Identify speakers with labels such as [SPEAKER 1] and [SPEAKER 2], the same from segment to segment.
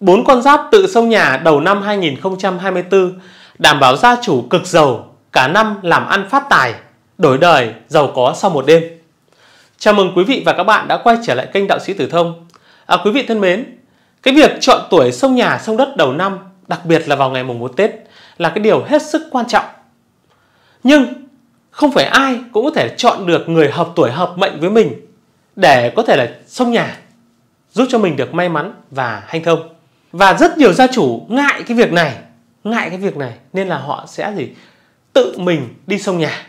[SPEAKER 1] bốn con giáp tự xông nhà đầu năm 2024 đảm bảo gia chủ cực giàu, cả năm làm ăn phát tài, đổi đời, giàu có sau một đêm. Chào mừng quý vị và các bạn đã quay trở lại kênh Đạo sĩ Tử Thông. À, quý vị thân mến, cái việc chọn tuổi xông nhà xông đất đầu năm, đặc biệt là vào ngày mùng 1 Tết, là cái điều hết sức quan trọng. Nhưng không phải ai cũng có thể chọn được người hợp tuổi hợp mệnh với mình để có thể là xông nhà giúp cho mình được may mắn và hanh thông và rất nhiều gia chủ ngại cái việc này ngại cái việc này nên là họ sẽ gì tự mình đi sông nhà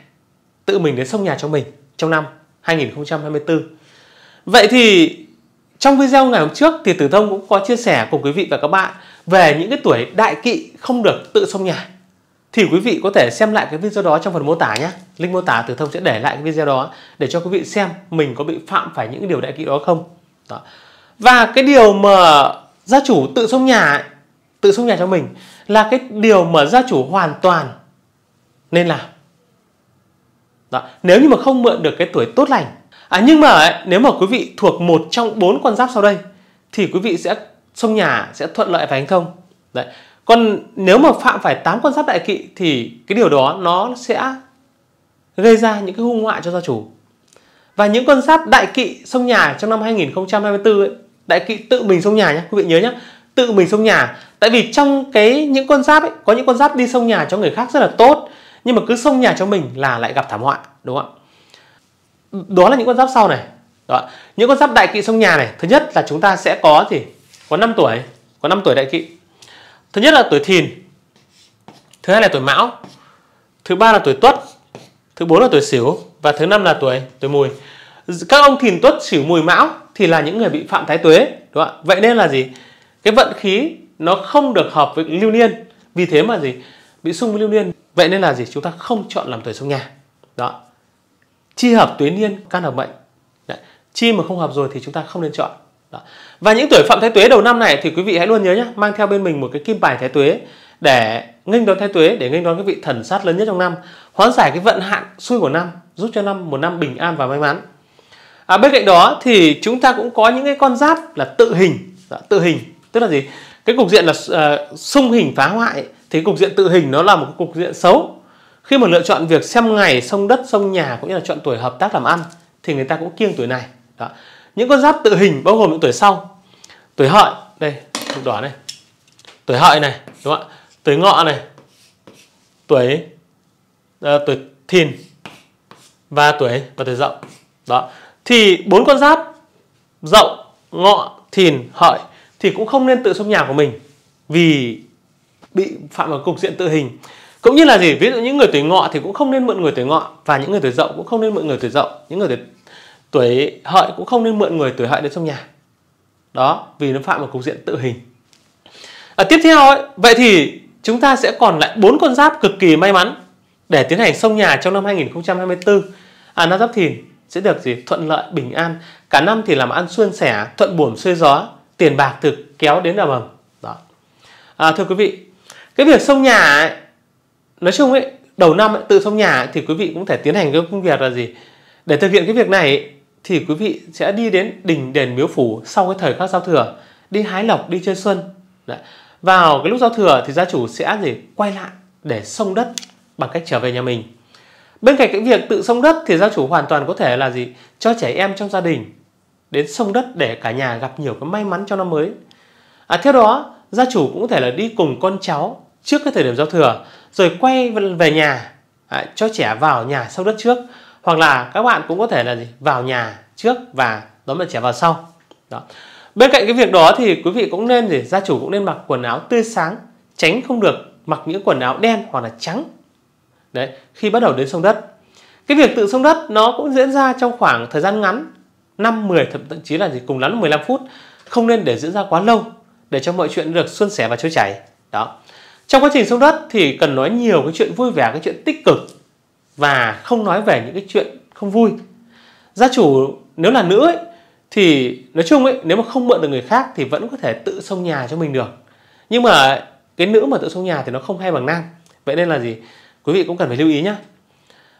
[SPEAKER 1] tự mình đến sông nhà cho mình trong năm 2024 vậy thì trong video ngày hôm trước thì Tử Thông cũng có chia sẻ cùng quý vị và các bạn về những cái tuổi đại kỵ không được tự sông nhà thì quý vị có thể xem lại cái video đó trong phần mô tả nhé link mô tả Tử Thông sẽ để lại cái video đó để cho quý vị xem mình có bị phạm phải những điều đại kỵ đó không đó. và cái điều mà gia chủ tự xông nhà tự xông nhà cho mình là cái điều mà gia chủ hoàn toàn nên làm đó. nếu như mà không mượn được cái tuổi tốt lành à nhưng mà ấy, nếu mà quý vị thuộc một trong bốn con giáp sau đây thì quý vị sẽ xông nhà sẽ thuận lợi và thành thông đấy còn nếu mà phạm phải tám con giáp đại kỵ thì cái điều đó nó sẽ gây ra những cái hung họa cho gia chủ và những con giáp đại kỵ xông nhà trong năm 2024 ấy, đại kỵ tự mình sông nhà nhé quý vị nhớ nhé Tự mình sông nhà Tại vì trong cái những con giáp ấy Có những con giáp đi sông nhà cho người khác rất là tốt Nhưng mà cứ sông nhà cho mình là lại gặp thảm họa Đúng không ạ Đó là những con giáp sau này đó. Những con giáp đại kỵ sông nhà này Thứ nhất là chúng ta sẽ có gì Có 5 tuổi Có 5 tuổi đại kỵ Thứ nhất là tuổi thìn Thứ hai là tuổi mão Thứ ba là tuổi tuất Thứ bốn là tuổi sửu Và thứ năm là tuổi tuổi mùi Các ông thìn tuất sửu mùi mão thì là những người bị phạm thái tuế đúng không ạ vậy nên là gì cái vận khí nó không được hợp với lưu niên vì thế mà gì bị xung với lưu niên vậy nên là gì chúng ta không chọn làm tuổi xung nhà đó chi hợp tuyến niên can hợp mệnh Đấy. chi mà không hợp rồi thì chúng ta không nên chọn đó. và những tuổi phạm thái tuế đầu năm này thì quý vị hãy luôn nhớ nhé mang theo bên mình một cái kim bài thái tuế để nghênh đón thái tuế để nghênh đón cái vị thần sát lớn nhất trong năm hóa giải cái vận hạn xui của năm giúp cho năm một năm bình an và may mắn à, bên cạnh đó thì chúng ta cũng có những cái con giáp là tự hình dạ, tự hình tức là gì cái cục diện là uh, xung hình phá hoại thì cục diện tự hình nó là một cục diện xấu khi mà lựa chọn việc xem ngày sông đất sông nhà cũng như là chọn tuổi hợp tác làm ăn thì người ta cũng kiêng tuổi này đó. những con giáp tự hình bao gồm những tuổi sau tuổi hợi đây cục đỏ này tuổi hợi này đúng không ạ tuổi ngọ này tuổi uh, tuổi thìn và tuổi và tuổi dậu đó thì bốn con giáp dậu ngọ thìn hợi thì cũng không nên tự xông nhà của mình vì bị phạm vào cục diện tự hình cũng như là gì ví dụ những người tuổi ngọ thì cũng không nên mượn người tuổi ngọ và những người tuổi dậu cũng không nên mượn người tuổi dậu những người tuổi tuổi hợi cũng không nên mượn người tuổi hợi đến trong nhà đó vì nó phạm vào cục diện tự hình à, tiếp theo ấy, vậy thì chúng ta sẽ còn lại bốn con giáp cực kỳ may mắn để tiến hành xông nhà trong năm 2024 à năm giáp thìn sẽ được gì thuận lợi bình an cả năm thì làm ăn suôn sẻ thuận buồm xuôi gió tiền bạc thực kéo đến là bầm đó à, thưa quý vị cái việc sông nhà ấy, nói chung ấy đầu năm ấy, tự sông nhà ấy, thì quý vị cũng thể tiến hành cái công việc là gì để thực hiện cái việc này ấy, thì quý vị sẽ đi đến đình đền miếu phủ sau cái thời khắc giao thừa đi hái lộc đi chơi xuân Đấy. vào cái lúc giao thừa thì gia chủ sẽ gì quay lại để sông đất bằng cách trở về nhà mình Bên cạnh cái việc tự sông đất thì gia chủ hoàn toàn có thể là gì? Cho trẻ em trong gia đình đến sông đất để cả nhà gặp nhiều cái may mắn cho năm mới. À, theo đó, gia chủ cũng có thể là đi cùng con cháu trước cái thời điểm giao thừa rồi quay về nhà à, cho trẻ vào nhà sông đất trước hoặc là các bạn cũng có thể là gì? vào nhà trước và đón là trẻ vào sau. Đó. Bên cạnh cái việc đó thì quý vị cũng nên gì? Gia chủ cũng nên mặc quần áo tươi sáng, tránh không được mặc những quần áo đen hoặc là trắng đấy khi bắt đầu đến sông đất cái việc tự sông đất nó cũng diễn ra trong khoảng thời gian ngắn 5, 10, thậm chí là gì cùng lắm là 15 phút không nên để diễn ra quá lâu để cho mọi chuyện được suôn sẻ và trôi chảy đó trong quá trình sông đất thì cần nói nhiều cái chuyện vui vẻ cái chuyện tích cực và không nói về những cái chuyện không vui gia chủ nếu là nữ ấy, thì nói chung ấy nếu mà không mượn được người khác thì vẫn có thể tự xông nhà cho mình được nhưng mà cái nữ mà tự xông nhà thì nó không hay bằng nam vậy nên là gì quý vị cũng cần phải lưu ý nhé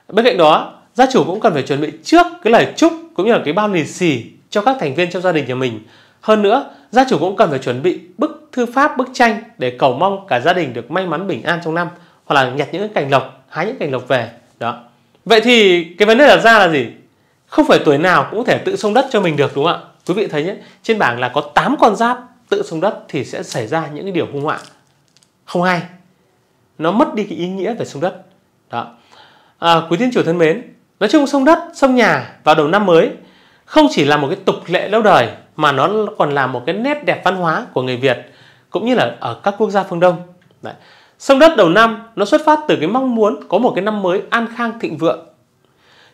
[SPEAKER 1] bên cạnh đó gia chủ cũng cần phải chuẩn bị trước cái lời chúc cũng như là cái bao lì xì cho các thành viên trong gia đình nhà mình hơn nữa gia chủ cũng cần phải chuẩn bị bức thư pháp bức tranh để cầu mong cả gia đình được may mắn bình an trong năm hoặc là nhặt những cái cành lộc hái những cành lộc về đó vậy thì cái vấn đề đặt ra là gì không phải tuổi nào cũng có thể tự xông đất cho mình được đúng không ạ quý vị thấy nhé trên bảng là có 8 con giáp tự xông đất thì sẽ xảy ra những cái điều hung họa không hay nó mất đi cái ý nghĩa về sông đất đó à, quý tín chủ thân mến nói chung sông đất sông nhà vào đầu năm mới không chỉ là một cái tục lệ lâu đời mà nó còn là một cái nét đẹp văn hóa của người Việt cũng như là ở các quốc gia phương Đông. Đấy. Sông đất đầu năm nó xuất phát từ cái mong muốn có một cái năm mới an khang thịnh vượng.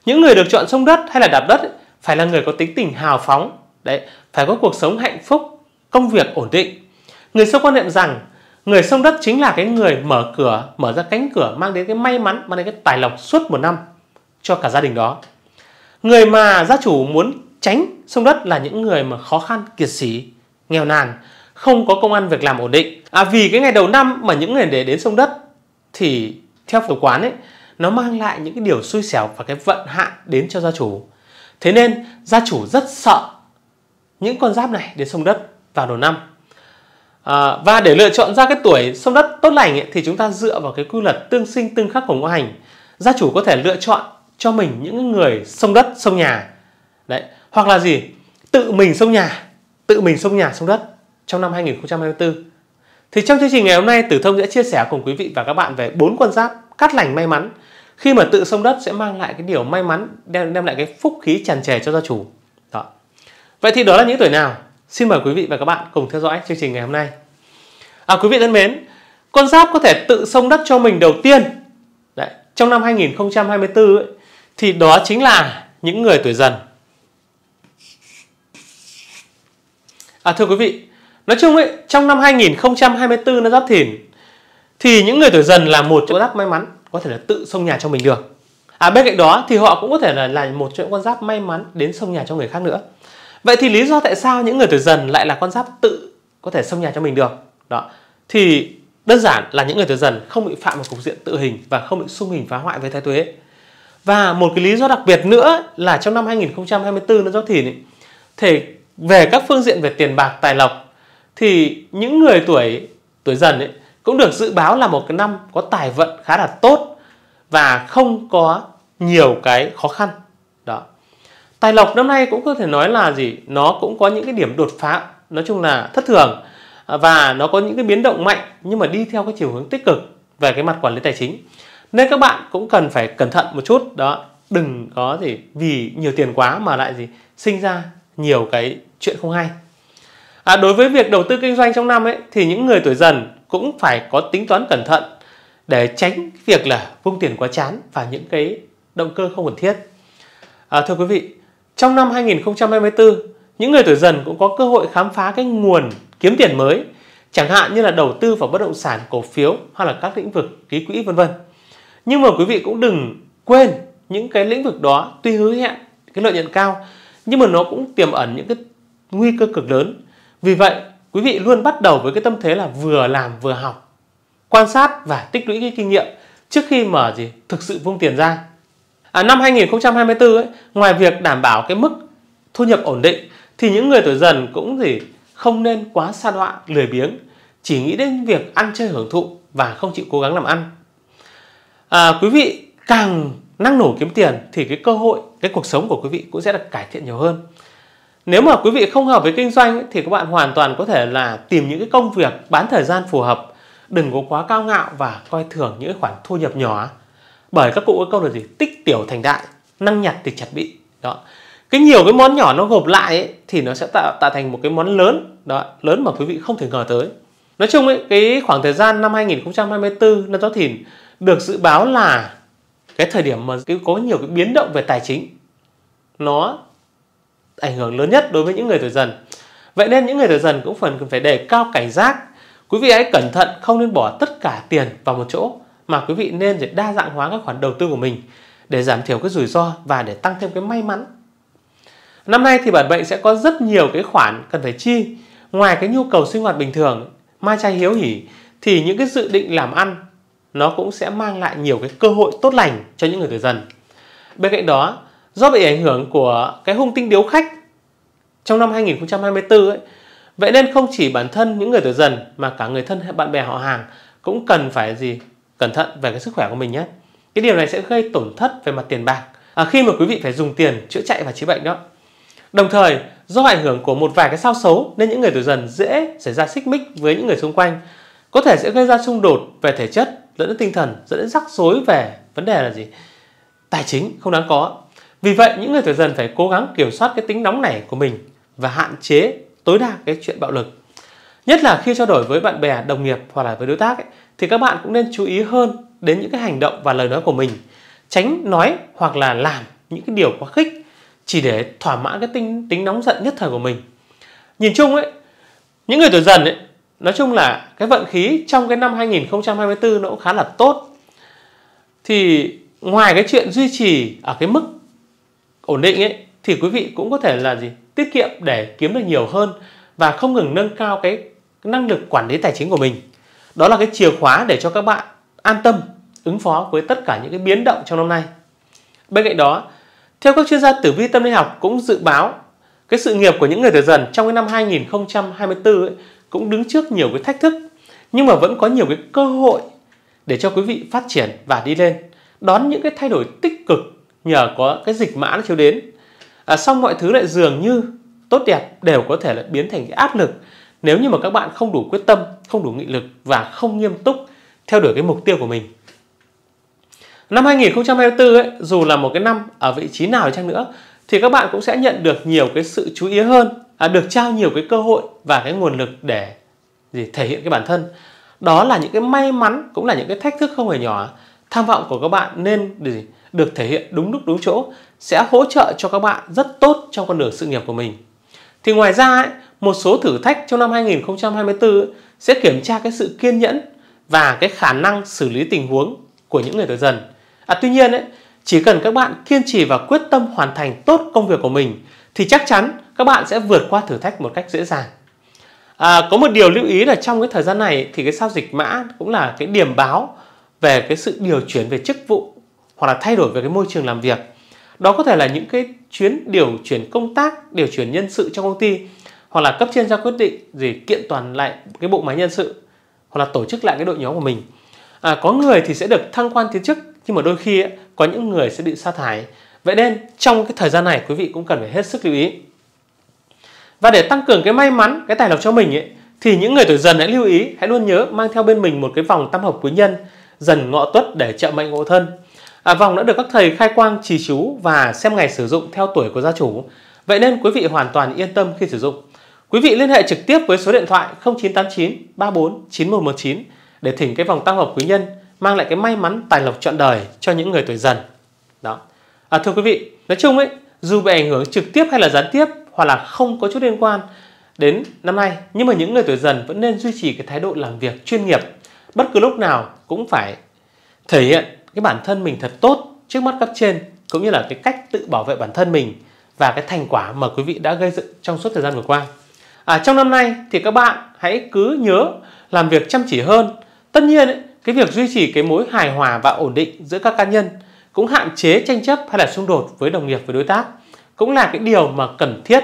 [SPEAKER 1] Những người được chọn sông đất hay là đạp đất ấy, phải là người có tính tình hào phóng, đấy, phải có cuộc sống hạnh phúc, công việc ổn định. Người xưa quan niệm rằng người sông đất chính là cái người mở cửa mở ra cánh cửa mang đến cái may mắn mang đến cái tài lộc suốt một năm cho cả gia đình đó người mà gia chủ muốn tránh sông đất là những người mà khó khăn kiệt sĩ nghèo nàn không có công ăn việc làm ổn định à vì cái ngày đầu năm mà những người để đến sông đất thì theo phổ quán ấy nó mang lại những cái điều xui xẻo và cái vận hạn đến cho gia chủ thế nên gia chủ rất sợ những con giáp này đến sông đất vào đầu năm À, và để lựa chọn ra cái tuổi sông đất tốt lành ấy, thì chúng ta dựa vào cái quy luật tương sinh tương khắc của ngũ hành. Gia chủ có thể lựa chọn cho mình những người sông đất sông nhà. Đấy, hoặc là gì? Tự mình sông nhà, tự mình sông nhà sông đất trong năm 2024. Thì trong chương trình ngày hôm nay Tử Thông sẽ chia sẻ cùng quý vị và các bạn về bốn con giáp cát lành may mắn. Khi mà tự sông đất sẽ mang lại cái điều may mắn đem đem lại cái phúc khí tràn trề cho gia chủ. Đó. Vậy thì đó là những tuổi nào? Xin mời quý vị và các bạn cùng theo dõi chương trình ngày hôm nay. À, quý vị thân mến, con giáp có thể tự sông đất cho mình đầu tiên Đấy, trong năm 2024 ấy, thì đó chính là những người tuổi dần. À, thưa quý vị, nói chung ấy, trong năm 2024 nó giáp thìn thì những người tuổi dần là một con giáp may mắn có thể là tự sông nhà cho mình được. À bên cạnh đó thì họ cũng có thể là là một trong những con giáp may mắn đến sông nhà cho người khác nữa. Vậy thì lý do tại sao những người tuổi dần lại là con giáp tự có thể xông nhà cho mình được? Đó. Thì đơn giản là những người tuổi dần không bị phạm vào cục diện tự hình và không bị xung hình phá hoại với thái tuế. Và một cái lý do đặc biệt nữa là trong năm 2024 nó giáp thìn thì về các phương diện về tiền bạc tài lộc thì những người tuổi tuổi dần ấy, cũng được dự báo là một cái năm có tài vận khá là tốt và không có nhiều cái khó khăn tài lộc năm nay cũng có thể nói là gì nó cũng có những cái điểm đột phá nói chung là thất thường à, và nó có những cái biến động mạnh nhưng mà đi theo cái chiều hướng tích cực về cái mặt quản lý tài chính nên các bạn cũng cần phải cẩn thận một chút đó đừng có gì vì nhiều tiền quá mà lại gì sinh ra nhiều cái chuyện không hay à, đối với việc đầu tư kinh doanh trong năm ấy thì những người tuổi dần cũng phải có tính toán cẩn thận để tránh việc là vung tiền quá chán và những cái động cơ không cần thiết à, thưa quý vị trong năm 2024, những người tuổi dần cũng có cơ hội khám phá cái nguồn kiếm tiền mới, chẳng hạn như là đầu tư vào bất động sản, cổ phiếu hoặc là các lĩnh vực ký quỹ vân vân. Nhưng mà quý vị cũng đừng quên những cái lĩnh vực đó tuy hứa hẹn cái lợi nhuận cao nhưng mà nó cũng tiềm ẩn những cái nguy cơ cực lớn. Vì vậy, quý vị luôn bắt đầu với cái tâm thế là vừa làm vừa học, quan sát và tích lũy cái kinh nghiệm trước khi mà gì thực sự vung tiền ra à, năm 2024 ấy, ngoài việc đảm bảo cái mức thu nhập ổn định thì những người tuổi dần cũng gì không nên quá xa đọa lười biếng chỉ nghĩ đến việc ăn chơi hưởng thụ và không chịu cố gắng làm ăn à, quý vị càng năng nổ kiếm tiền thì cái cơ hội cái cuộc sống của quý vị cũng sẽ được cải thiện nhiều hơn nếu mà quý vị không hợp với kinh doanh thì các bạn hoàn toàn có thể là tìm những cái công việc bán thời gian phù hợp đừng có quá cao ngạo và coi thường những khoản thu nhập nhỏ bởi các cụ có câu là gì tích tiểu thành đại năng nhặt thì chặt bị đó cái nhiều cái món nhỏ nó gộp lại ấy, thì nó sẽ tạo tạo thành một cái món lớn đó lớn mà quý vị không thể ngờ tới nói chung ấy, cái khoảng thời gian năm 2024 năm gió thìn được dự báo là cái thời điểm mà có nhiều cái biến động về tài chính nó ảnh hưởng lớn nhất đối với những người tuổi dần vậy nên những người tuổi dần cũng phần cần phải đề cao cảnh giác quý vị hãy cẩn thận không nên bỏ tất cả tiền vào một chỗ mà quý vị nên để đa dạng hóa các khoản đầu tư của mình để giảm thiểu cái rủi ro và để tăng thêm cái may mắn. Năm nay thì bản mệnh sẽ có rất nhiều cái khoản cần phải chi. Ngoài cái nhu cầu sinh hoạt bình thường, mai trai hiếu hỉ thì những cái dự định làm ăn nó cũng sẽ mang lại nhiều cái cơ hội tốt lành cho những người tuổi dần. Bên cạnh đó, do bị ảnh hưởng của cái hung tinh điếu khách trong năm 2024 ấy, vậy nên không chỉ bản thân những người tuổi dần mà cả người thân hay bạn bè họ hàng cũng cần phải gì cẩn thận về cái sức khỏe của mình nhé cái điều này sẽ gây tổn thất về mặt tiền bạc à, khi mà quý vị phải dùng tiền chữa chạy và chữa bệnh đó đồng thời do ảnh hưởng của một vài cái sao xấu nên những người tuổi dần dễ xảy ra xích mích với những người xung quanh có thể sẽ gây ra xung đột về thể chất dẫn đến tinh thần dẫn đến rắc rối về vấn đề là gì tài chính không đáng có vì vậy những người tuổi dần phải cố gắng kiểm soát cái tính nóng nảy của mình và hạn chế tối đa cái chuyện bạo lực nhất là khi trao đổi với bạn bè đồng nghiệp hoặc là với đối tác ấy, thì các bạn cũng nên chú ý hơn đến những cái hành động và lời nói của mình tránh nói hoặc là làm những cái điều quá khích chỉ để thỏa mãn cái tính tính nóng giận nhất thời của mình nhìn chung ấy những người tuổi dần ấy nói chung là cái vận khí trong cái năm 2024 nó cũng khá là tốt thì ngoài cái chuyện duy trì ở cái mức ổn định ấy thì quý vị cũng có thể là gì tiết kiệm để kiếm được nhiều hơn và không ngừng nâng cao cái năng lực quản lý tài chính của mình đó là cái chìa khóa để cho các bạn an tâm ứng phó với tất cả những cái biến động trong năm nay bên cạnh đó theo các chuyên gia tử vi tâm lý học cũng dự báo cái sự nghiệp của những người tuổi dần trong cái năm 2024 ấy, cũng đứng trước nhiều cái thách thức nhưng mà vẫn có nhiều cái cơ hội để cho quý vị phát triển và đi lên đón những cái thay đổi tích cực nhờ có cái dịch mã nó chiếu đến à, xong mọi thứ lại dường như tốt đẹp đều có thể là biến thành cái áp lực nếu như mà các bạn không đủ quyết tâm không đủ nghị lực và không nghiêm túc theo đuổi cái mục tiêu của mình năm 2024 ấy, dù là một cái năm ở vị trí nào chăng nữa thì các bạn cũng sẽ nhận được nhiều cái sự chú ý hơn à, được trao nhiều cái cơ hội và cái nguồn lực để gì thể hiện cái bản thân đó là những cái may mắn cũng là những cái thách thức không hề nhỏ tham vọng của các bạn nên gì được thể hiện đúng lúc đúng chỗ sẽ hỗ trợ cho các bạn rất tốt trong con đường sự nghiệp của mình thì ngoài ra ấy, một số thử thách trong năm 2024 sẽ kiểm tra cái sự kiên nhẫn và cái khả năng xử lý tình huống của những người tuổi dần. À, tuy nhiên ấy, chỉ cần các bạn kiên trì và quyết tâm hoàn thành tốt công việc của mình thì chắc chắn các bạn sẽ vượt qua thử thách một cách dễ dàng. À, có một điều lưu ý là trong cái thời gian này thì cái sao dịch mã cũng là cái điểm báo về cái sự điều chuyển về chức vụ hoặc là thay đổi về cái môi trường làm việc. Đó có thể là những cái chuyến điều chuyển công tác, điều chuyển nhân sự trong công ty hoặc là cấp trên ra quyết định gì kiện toàn lại cái bộ máy nhân sự hoặc là tổ chức lại cái đội nhóm của mình à, có người thì sẽ được thăng quan tiến chức nhưng mà đôi khi ấy, có những người sẽ bị sa thải vậy nên trong cái thời gian này quý vị cũng cần phải hết sức lưu ý và để tăng cường cái may mắn cái tài lộc cho mình ấy, thì những người tuổi dần hãy lưu ý hãy luôn nhớ mang theo bên mình một cái vòng tam hợp quý nhân dần ngọ tuất để trợ mệnh ngộ thân à, vòng đã được các thầy khai quang trì chú và xem ngày sử dụng theo tuổi của gia chủ vậy nên quý vị hoàn toàn yên tâm khi sử dụng Quý vị liên hệ trực tiếp với số điện thoại 0989 34 9119 để thỉnh cái vòng tăng hợp quý nhân mang lại cái may mắn tài lộc trọn đời cho những người tuổi dần. Đó. À, thưa quý vị, nói chung ấy, dù bị ảnh hưởng trực tiếp hay là gián tiếp hoặc là không có chút liên quan đến năm nay, nhưng mà những người tuổi dần vẫn nên duy trì cái thái độ làm việc chuyên nghiệp. Bất cứ lúc nào cũng phải thể hiện cái bản thân mình thật tốt trước mắt cấp trên cũng như là cái cách tự bảo vệ bản thân mình và cái thành quả mà quý vị đã gây dựng trong suốt thời gian vừa qua à, trong năm nay thì các bạn hãy cứ nhớ làm việc chăm chỉ hơn tất nhiên ấy, cái việc duy trì cái mối hài hòa và ổn định giữa các cá nhân cũng hạn chế tranh chấp hay là xung đột với đồng nghiệp với đối tác cũng là cái điều mà cần thiết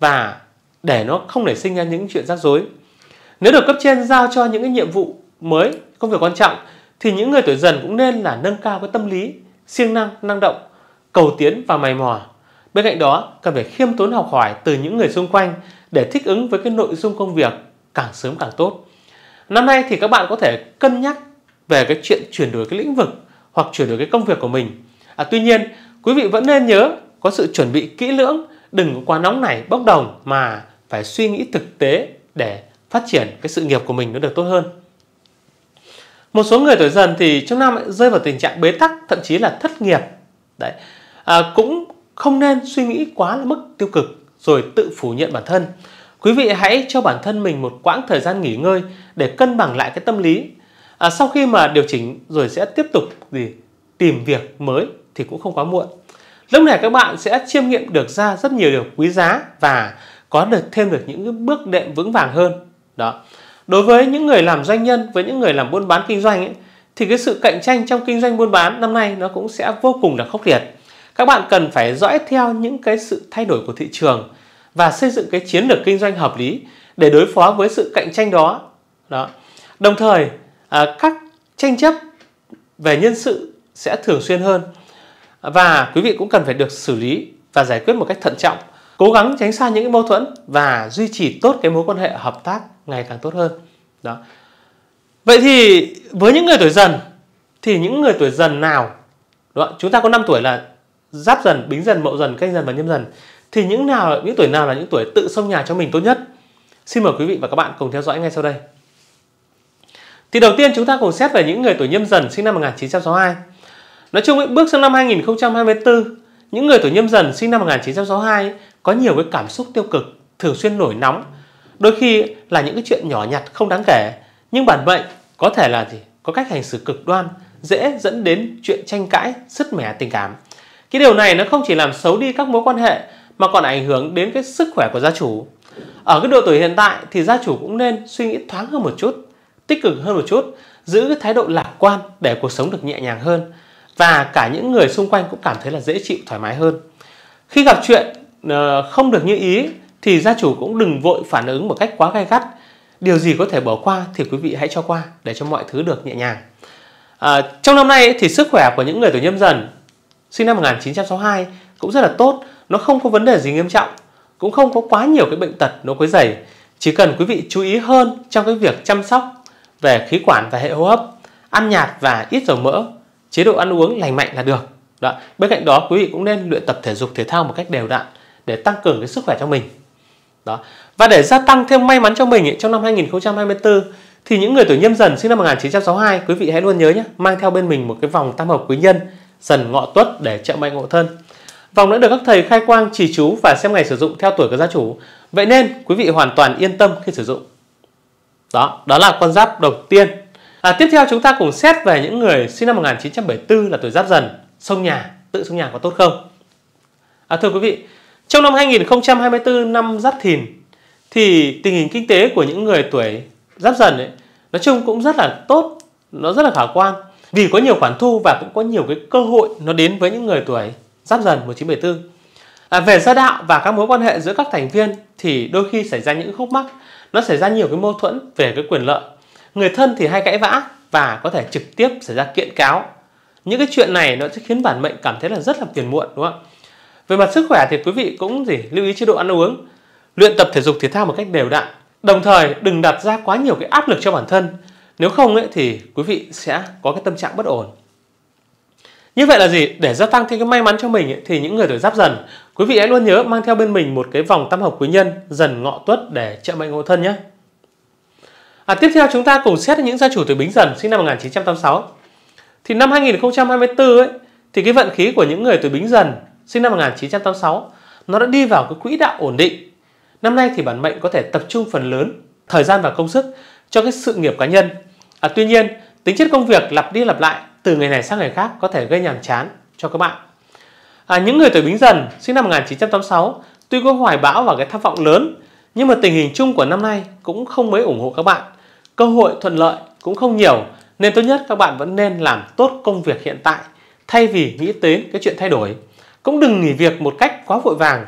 [SPEAKER 1] và để nó không nảy sinh ra những chuyện rắc rối nếu được cấp trên giao cho những cái nhiệm vụ mới công việc quan trọng thì những người tuổi dần cũng nên là nâng cao cái tâm lý siêng năng năng động cầu tiến và mày mò bên cạnh đó cần phải khiêm tốn học hỏi từ những người xung quanh để thích ứng với cái nội dung công việc càng sớm càng tốt. Năm nay thì các bạn có thể cân nhắc về cái chuyện chuyển đổi cái lĩnh vực hoặc chuyển đổi cái công việc của mình. À, tuy nhiên, quý vị vẫn nên nhớ có sự chuẩn bị kỹ lưỡng, đừng quá nóng nảy bốc đồng mà phải suy nghĩ thực tế để phát triển cái sự nghiệp của mình nó được tốt hơn. Một số người tuổi dần thì trong năm rơi vào tình trạng bế tắc, thậm chí là thất nghiệp. Đấy. À, cũng không nên suy nghĩ quá là mức tiêu cực rồi tự phủ nhận bản thân. Quý vị hãy cho bản thân mình một quãng thời gian nghỉ ngơi để cân bằng lại cái tâm lý. À, sau khi mà điều chỉnh rồi sẽ tiếp tục gì tìm việc mới thì cũng không quá muộn. Lúc này các bạn sẽ chiêm nghiệm được ra rất nhiều điều quý giá và có được thêm được những bước đệm vững vàng hơn. Đó. Đối với những người làm doanh nhân, với những người làm buôn bán kinh doanh ấy, thì cái sự cạnh tranh trong kinh doanh buôn bán năm nay nó cũng sẽ vô cùng là khốc liệt các bạn cần phải dõi theo những cái sự thay đổi của thị trường và xây dựng cái chiến lược kinh doanh hợp lý để đối phó với sự cạnh tranh đó. Đó. Đồng thời, à, các tranh chấp về nhân sự sẽ thường xuyên hơn và quý vị cũng cần phải được xử lý và giải quyết một cách thận trọng, cố gắng tránh xa những mâu thuẫn và duy trì tốt cái mối quan hệ hợp tác ngày càng tốt hơn. Đó. Vậy thì với những người tuổi dần thì những người tuổi dần nào đó chúng ta có 5 tuổi là giáp dần bính dần mậu dần canh dần và nhâm dần thì những nào những tuổi nào là những tuổi tự xông nhà cho mình tốt nhất xin mời quý vị và các bạn cùng theo dõi ngay sau đây thì đầu tiên chúng ta cùng xét về những người tuổi nhâm dần sinh năm 1962 nói chung ấy, bước sang năm 2024 những người tuổi nhâm dần sinh năm 1962 ấy, có nhiều cái cảm xúc tiêu cực thường xuyên nổi nóng đôi khi là những cái chuyện nhỏ nhặt không đáng kể nhưng bản mệnh có thể là gì có cách hành xử cực đoan dễ dẫn đến chuyện tranh cãi sứt mẻ tình cảm cái điều này nó không chỉ làm xấu đi các mối quan hệ mà còn ảnh hưởng đến cái sức khỏe của gia chủ. Ở cái độ tuổi hiện tại thì gia chủ cũng nên suy nghĩ thoáng hơn một chút, tích cực hơn một chút, giữ cái thái độ lạc quan để cuộc sống được nhẹ nhàng hơn và cả những người xung quanh cũng cảm thấy là dễ chịu thoải mái hơn. Khi gặp chuyện ờ, không được như ý thì gia chủ cũng đừng vội phản ứng một cách quá gay gắt. Điều gì có thể bỏ qua thì quý vị hãy cho qua để cho mọi thứ được nhẹ nhàng. À, trong năm nay thì sức khỏe của những người tuổi nhâm dần sinh năm 1962 cũng rất là tốt, nó không có vấn đề gì nghiêm trọng, cũng không có quá nhiều cái bệnh tật nó quấy rầy. Chỉ cần quý vị chú ý hơn trong cái việc chăm sóc về khí quản và hệ hô hấp, ăn nhạt và ít dầu mỡ, chế độ ăn uống lành mạnh là được. Đó. Bên cạnh đó quý vị cũng nên luyện tập thể dục thể thao một cách đều đặn để tăng cường cái sức khỏe cho mình. Đó. Và để gia tăng thêm may mắn cho mình ấy, trong năm 2024 thì những người tuổi nhâm dần sinh năm 1962 quý vị hãy luôn nhớ nhé, mang theo bên mình một cái vòng tam hợp quý nhân dần ngọ tuất để trợ mệnh ngộ thân. Vòng đã được các thầy khai quang trì chú và xem ngày sử dụng theo tuổi của gia chủ. Vậy nên quý vị hoàn toàn yên tâm khi sử dụng. Đó, đó là con giáp đầu tiên. À, tiếp theo chúng ta cùng xét về những người sinh năm 1974 là tuổi giáp dần, sông nhà, tự sông nhà có tốt không? À, thưa quý vị, trong năm 2024 năm giáp thìn thì tình hình kinh tế của những người tuổi giáp dần ấy, nói chung cũng rất là tốt, nó rất là khả quan vì có nhiều khoản thu và cũng có nhiều cái cơ hội nó đến với những người tuổi giáp dần 1974. À, về gia đạo và các mối quan hệ giữa các thành viên thì đôi khi xảy ra những khúc mắc, nó xảy ra nhiều cái mâu thuẫn về cái quyền lợi. Người thân thì hay cãi vã và có thể trực tiếp xảy ra kiện cáo. Những cái chuyện này nó sẽ khiến bản mệnh cảm thấy là rất là phiền muộn đúng không ạ? Về mặt sức khỏe thì quý vị cũng gì lưu ý chế độ ăn uống, luyện tập thể dục thể thao một cách đều đặn. Đồng thời đừng đặt ra quá nhiều cái áp lực cho bản thân nếu không ấy, thì quý vị sẽ có cái tâm trạng bất ổn. Như vậy là gì? Để gia tăng thêm cái may mắn cho mình ấy, thì những người tuổi giáp dần, quý vị hãy luôn nhớ mang theo bên mình một cái vòng tam hợp quý nhân dần ngọ tuất để trợ mệnh hộ thân nhé. À, tiếp theo chúng ta cùng xét những gia chủ tuổi Bính Dần sinh năm 1986. Thì năm 2024 ấy thì cái vận khí của những người tuổi Bính Dần sinh năm 1986 nó đã đi vào cái quỹ đạo ổn định. Năm nay thì bản mệnh có thể tập trung phần lớn thời gian và công sức cho cái sự nghiệp cá nhân À, tuy nhiên, tính chất công việc lặp đi lặp lại từ ngày này sang ngày khác có thể gây nhàm chán cho các bạn. À, những người tuổi Bính Dần sinh năm 1986 tuy có hoài bão và cái tham vọng lớn nhưng mà tình hình chung của năm nay cũng không mấy ủng hộ các bạn. Cơ hội thuận lợi cũng không nhiều nên tốt nhất các bạn vẫn nên làm tốt công việc hiện tại thay vì nghĩ tới cái chuyện thay đổi. Cũng đừng nghỉ việc một cách quá vội vàng,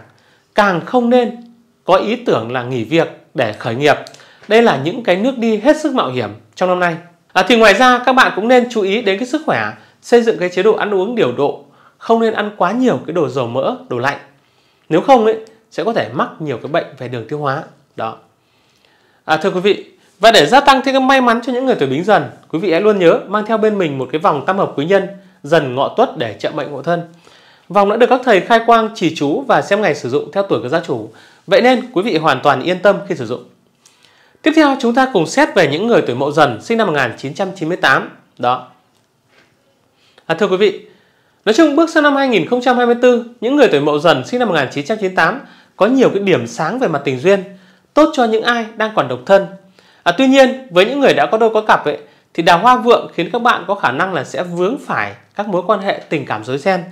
[SPEAKER 1] càng không nên có ý tưởng là nghỉ việc để khởi nghiệp đây là những cái nước đi hết sức mạo hiểm trong năm nay à, thì ngoài ra các bạn cũng nên chú ý đến cái sức khỏe xây dựng cái chế độ ăn uống điều độ không nên ăn quá nhiều cái đồ dầu mỡ đồ lạnh nếu không ấy sẽ có thể mắc nhiều cái bệnh về đường tiêu hóa đó à, thưa quý vị và để gia tăng thêm cái may mắn cho những người tuổi bính dần quý vị hãy luôn nhớ mang theo bên mình một cái vòng tam hợp quý nhân dần ngọ tuất để chậm bệnh ngộ thân vòng đã được các thầy khai quang chỉ chú và xem ngày sử dụng theo tuổi của gia chủ vậy nên quý vị hoàn toàn yên tâm khi sử dụng Tiếp theo chúng ta cùng xét về những người tuổi mậu dần sinh năm 1998. Đó. À, thưa quý vị, nói chung bước sang năm 2024, những người tuổi mậu dần sinh năm 1998 có nhiều cái điểm sáng về mặt tình duyên, tốt cho những ai đang còn độc thân. À, tuy nhiên, với những người đã có đôi có cặp ấy, thì đào hoa vượng khiến các bạn có khả năng là sẽ vướng phải các mối quan hệ tình cảm rối ren.